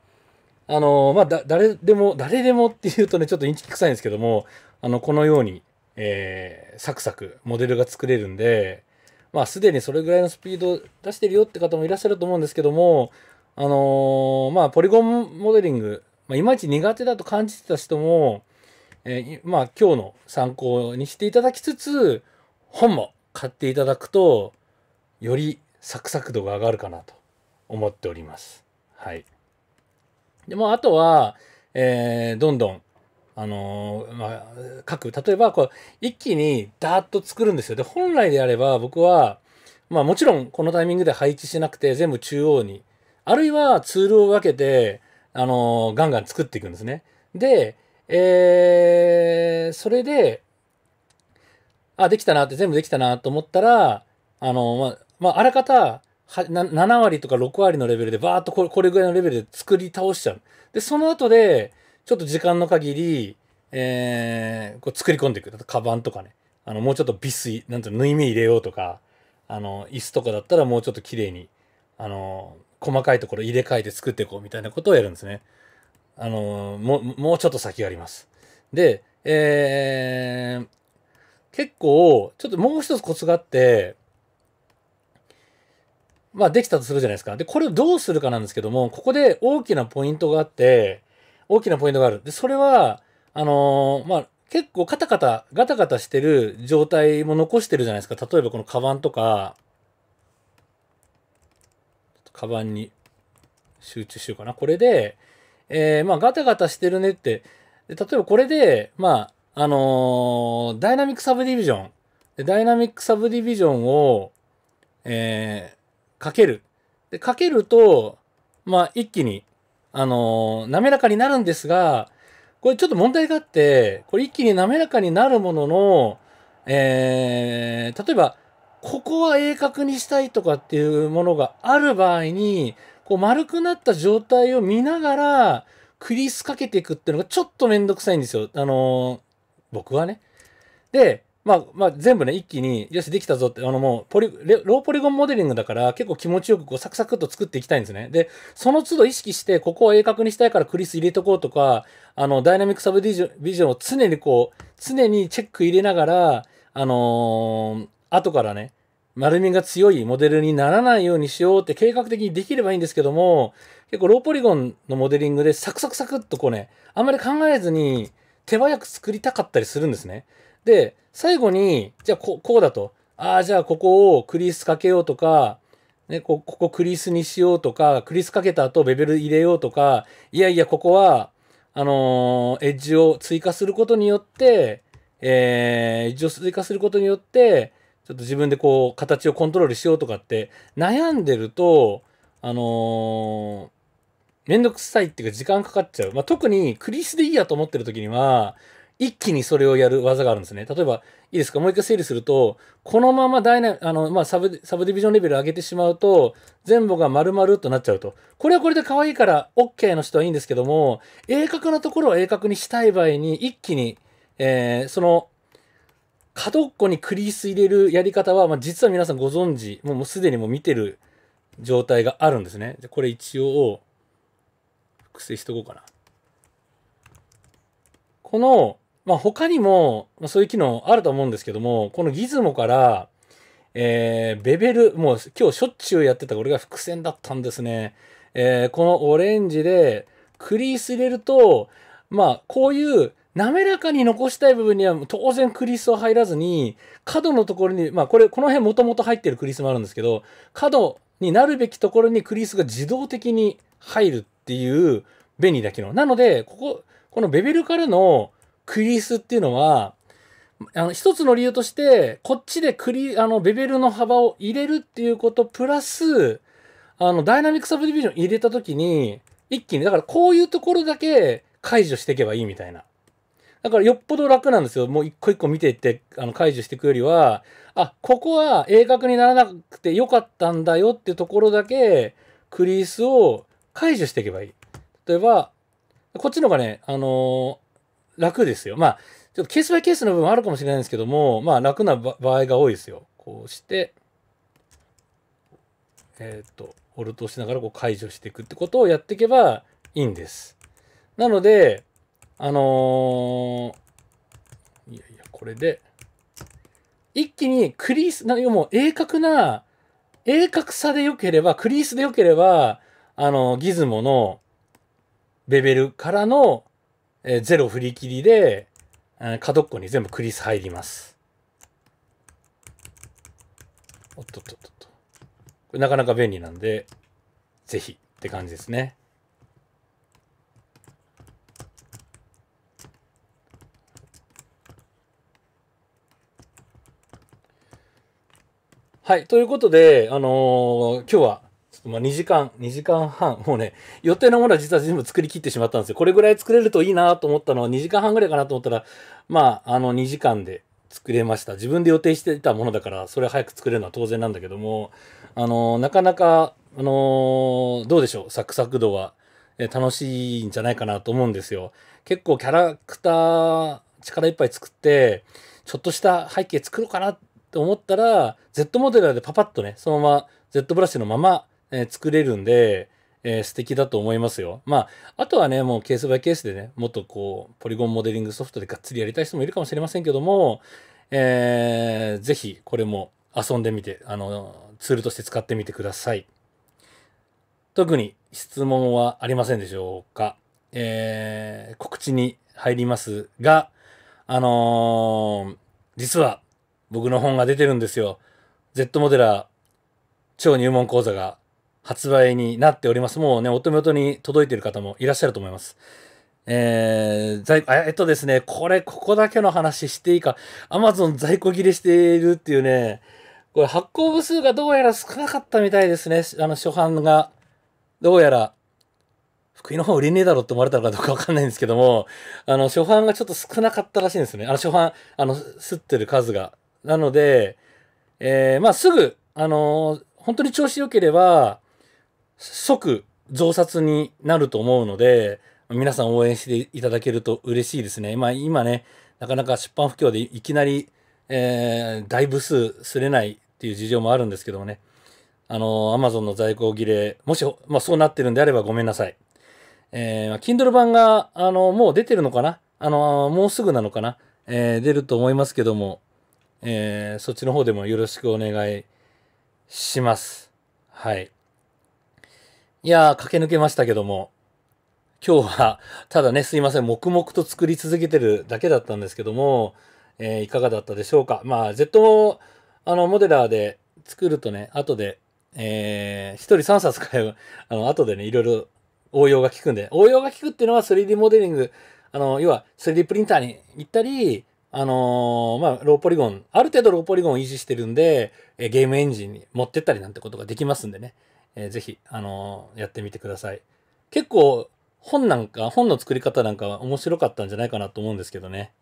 あのまあだ誰でも誰でもっていうとねちょっとインチキ臭いんですけどもあのこのように、えー、サクサクモデルが作れるんでまあすでにそれぐらいのスピード出してるよって方もいらっしゃると思うんですけどもあのー、まあポリゴンモデリング、まあ、いまいち苦手だと感じてた人も、えー、まあ今日の参考にしていただきつつ本も買っていただくとよりサクサク度が上がるかなと思っております。はい。でもあとは、えー、どんどん、あのー、まあ、各、例えばこう、一気にダーッと作るんですよ。で、本来であれば僕は、まあもちろんこのタイミングで配置しなくて全部中央に、あるいはツールを分けて、あのー、ガンガン作っていくんですね。で、えー、それで、あ、できたなって、全部できたなと思ったら、あの、まあ、まあ、あらかたは7割とか6割のレベルでバーっとこれこれぐらいのレベルで作り倒しちゃう。で、その後で、ちょっと時間の限り、えー、こう作り込んでいく。カバンとかね。あの、もうちょっとビス、なんて縫い目入れようとか、あの、椅子とかだったらもうちょっと綺麗に、あの、細かいところ入れ替えて作っていこうみたいなことをやるんですね。あの、もう、もうちょっと先があります。で、えー、結構、ちょっともう一つコツがあって、まあ、できたとするじゃないですか。で、これをどうするかなんですけども、ここで大きなポイントがあって、大きなポイントがある。で、それは、あのー、まあ、結構カタカタ、ガタガタしてる状態も残してるじゃないですか。例えばこのカバンとか、とカバンに集中しようかな。これで、えー、まあ、ガタガタしてるねって、で例えばこれで、まあ、あのー、ダイナミックサブディビジョン。でダイナミックサブディビジョンを、えかける。で、かけると、まあ、一気に、あのー、滑らかになるんですが、これちょっと問題があって、これ一気に滑らかになるものの、えー、例えば、ここは鋭角にしたいとかっていうものがある場合に、こう丸くなった状態を見ながら、クリスかけていくっていうのがちょっとめんどくさいんですよ。あのー、僕はね。で、まあ、まあ、全部ね、一気に、よし、できたぞって、あのもう、ポリ、ローポリゴンモデリングだから、結構気持ちよく、こう、サクサクっと作っていきたいんですね。で、その都度意識して、ここを鋭角にしたいからクリス入れとこうとか、あの、ダイナミックサブディジョン、ビジョンを常にこう、常にチェック入れながら、あのー、後からね、丸みが強いモデルにならないようにしようって計画的にできればいいんですけども、結構ローポリゴンのモデリングでサクサクサクっとこうね、あんまり考えずに手早く作りたかったりするんですね。で、最後に、じゃあここうだと。ああ、じゃあここをクリースかけようとか、ね、こここクリスにしようとか、クリスかけた後ベベル入れようとか、いやいや、ここは、あのー、エッジを追加することによって、えー、エッジを追加することによって、ちょっと自分でこう、形をコントロールしようとかって悩んでると、あのー、めんどくさいっていうか時間かかっちゃう。まあ、特にクリスでいいやと思ってる時には、一気にそれをやる技があるんですね。例えば、いいですか、もう一回整理すると、このままダイナあの、まあ、サブサブディビジョンレベル上げてしまうと、全部が丸々となっちゃうと。これはこれで可愛いから OK の人はいいんですけども、鋭角なところは鋭角にしたい場合に、一気に、えー、その、角っこにクリース入れるやり方は、まあ、実は皆さんご存知、もうすでにもう見てる状態があるんですね。じゃこれ一応、複製しとこうかな。この、まあ、他にも、まあ、そういう機能あると思うんですけども、このギズモから、えー、ベベル、もう今日しょっちゅうやってたこれが伏線だったんですね。えー、このオレンジでクリース入れると、まあ、こういう滑らかに残したい部分には当然クリスは入らずに、角のところに、まあこれ、この辺もともと入ってるクリスもあるんですけど、角になるべきところにクリスが自動的に入るっていう便利な機能。なので、ここ、このベベルからのクリースっていうのは、あの、一つの理由として、こっちでクリ、あの、ベベルの幅を入れるっていうこと、プラス、あの、ダイナミックサブディビジョン入れたときに、一気に、だからこういうところだけ解除していけばいいみたいな。だからよっぽど楽なんですよ。もう一個一個見ていって、あの、解除していくよりは、あ、ここは鋭角にならなくてよかったんだよってところだけ、クリースを解除していけばいい。例えば、こっちのがね、あのー楽ですよ。まあ、ちょっとケースバイケースの部分あるかもしれないんですけども、まあ、楽な場合が多いですよ。こうして、えっ、ー、と、オルトしながらこう解除していくってことをやっていけばいいんです。なので、あのー、いやいや、これで、一気にクリース、なもう鋭角な、鋭角さで良ければ、クリースで良ければ、あの、ギズモのレベルからのえゼロ振り切りで、え角っこに全部クリス入ります。おっとっとっとっと。これなかなか便利なんで、ぜひって感じですね。はい。ということで、あのー、今日はまあ、2時間、2時間半、もうね、予定のものは実は全部作り切ってしまったんですよ。これぐらい作れるといいなと思ったのは2時間半ぐらいかなと思ったら、まあ、あの2時間で作れました。自分で予定していたものだから、それ早く作れるのは当然なんだけども、あのー、なかなか、あのー、どうでしょう、サクサク度は。楽しいんじゃないかなと思うんですよ。結構キャラクター力いっぱい作って、ちょっとした背景作ろうかなって思ったら、Z モデルでパパッとね、そのまま Z ブラシのままえ作れるんで、えー、素敵だと思いますよ。まあ、あとはね、もうケースバイケースでね、もっとこう、ポリゴンモデリングソフトでがっつりやりたい人もいるかもしれませんけども、えー、ぜひこれも遊んでみて、あの、ツールとして使ってみてください。特に質問はありませんでしょうか。えー、告知に入りますが、あのー、実は僕の本が出てるんですよ。Z モデラー超入門講座が発売になっております。もうね、お手元に届いている方もいらっしゃると思います。えー、在えっとですね、これ、ここだけの話していいか、Amazon 在庫切れしているっていうね、これ発行部数がどうやら少なかったみたいですね、あの初版が。どうやら、福井の方売れねえだろって思われたのかどうかわかんないんですけども、あの、初版がちょっと少なかったらしいんですね。あの、初版、あの、吸ってる数が。なので、えー、まあ、すぐ、あのー、本当に調子良ければ、即増刷になると思うので、皆さん応援していただけると嬉しいですね。まあ今ね、なかなか出版不況でいきなり、えー、大部数すれないっていう事情もあるんですけどもね。あの、アマゾンの在庫切れ、もし、まあ、そうなってるんであればごめんなさい。えー、Kindle 版が、あの、もう出てるのかなあの、もうすぐなのかなえー、出ると思いますけども、えー、そっちの方でもよろしくお願いします。はい。いやー、駆け抜けましたけども、今日は、ただね、すいません、黙々と作り続けてるだけだったんですけども、えー、いかがだったでしょうか。まあ、Z あの、モデラーで作るとね、後で、えー、1人3冊買えば、あの、後でね、いろいろ応用が効くんで、応用が効くっていうのは 3D モデリング、あの、要は 3D プリンターに行ったり、あのー、まあ、ローポリゴン、ある程度ローポリゴンを維持してるんで、ゲームエンジンに持ってったりなんてことができますんでね。えー、ぜひ、あのー、やってみてください。結構、本なんか、本の作り方なんか面白かったんじゃないかなと思うんですけどね。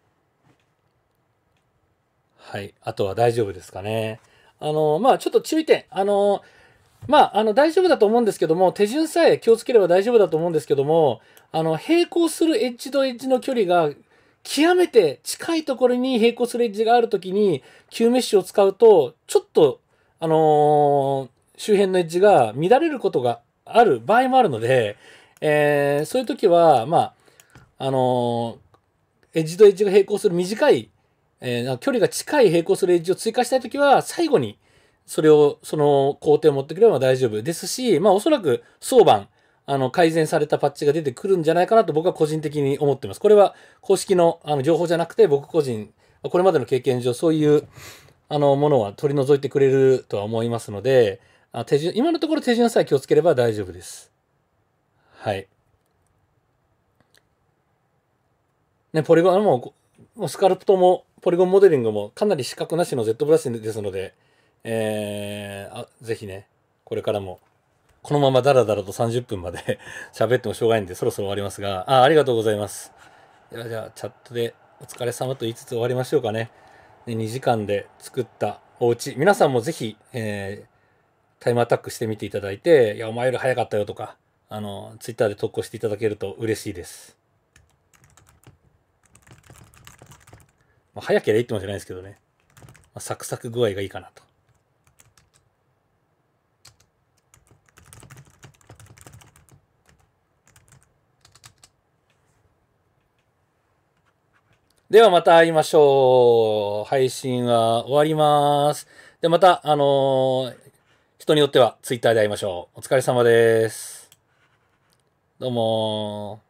はい。あとは大丈夫ですかね。あのー、まあ、ちょっと注意点。あのまあ、あの、大丈夫だと思うんですけども、手順さえ気をつければ大丈夫だと思うんですけども、あの、並行するエッジとエッジの距離が極めて近いところに平行するエッジがあるときに、旧メッシュを使うと、ちょっと、あの周辺のエッジが乱れることがある場合もあるので、えー、そういう時は、まあ、あのー、エッジとエッジが並行する短い、えー、距離が近い並行するエッジを追加したい時は、最後に、それを、その工程を持ってくれば大丈夫ですし、まあおそらく早晩、あの、改善されたパッチが出てくるんじゃないかなと僕は個人的に思ってます。これは公式のあの情報じゃなくて、僕個人、これまでの経験上、そういう、あの、ものは取り除いてくれるとは思いますので、あ手順、今のところ手順さえ気をつければ大丈夫です。はい。ね、ポリゴン、もう、スカルプトも、ポリゴンモデリングもかなり資格なしの Z ブラシですので、えー、あぜひね、これからも、このままダラダラと30分まで 喋ってもしょうがないんで、そろそろ終わりますが、あありがとうございます。では、じゃあ、チャットでお疲れ様と言いつつ終わりましょうかね。で2時間で作ったお家皆さんもぜひ、えー、タイムアタックしてみていただいて、いや、お前より早かったよとか、あの、ツイッターで投稿していただけると嬉しいです。まあ、早ければいいってもんじゃないですけどね。まあ、サクサク具合がいいかなと。ではまた会いましょう。配信は終わります。で、また、あのー人によってはツイッターで会いましょう。お疲れ様です。どうも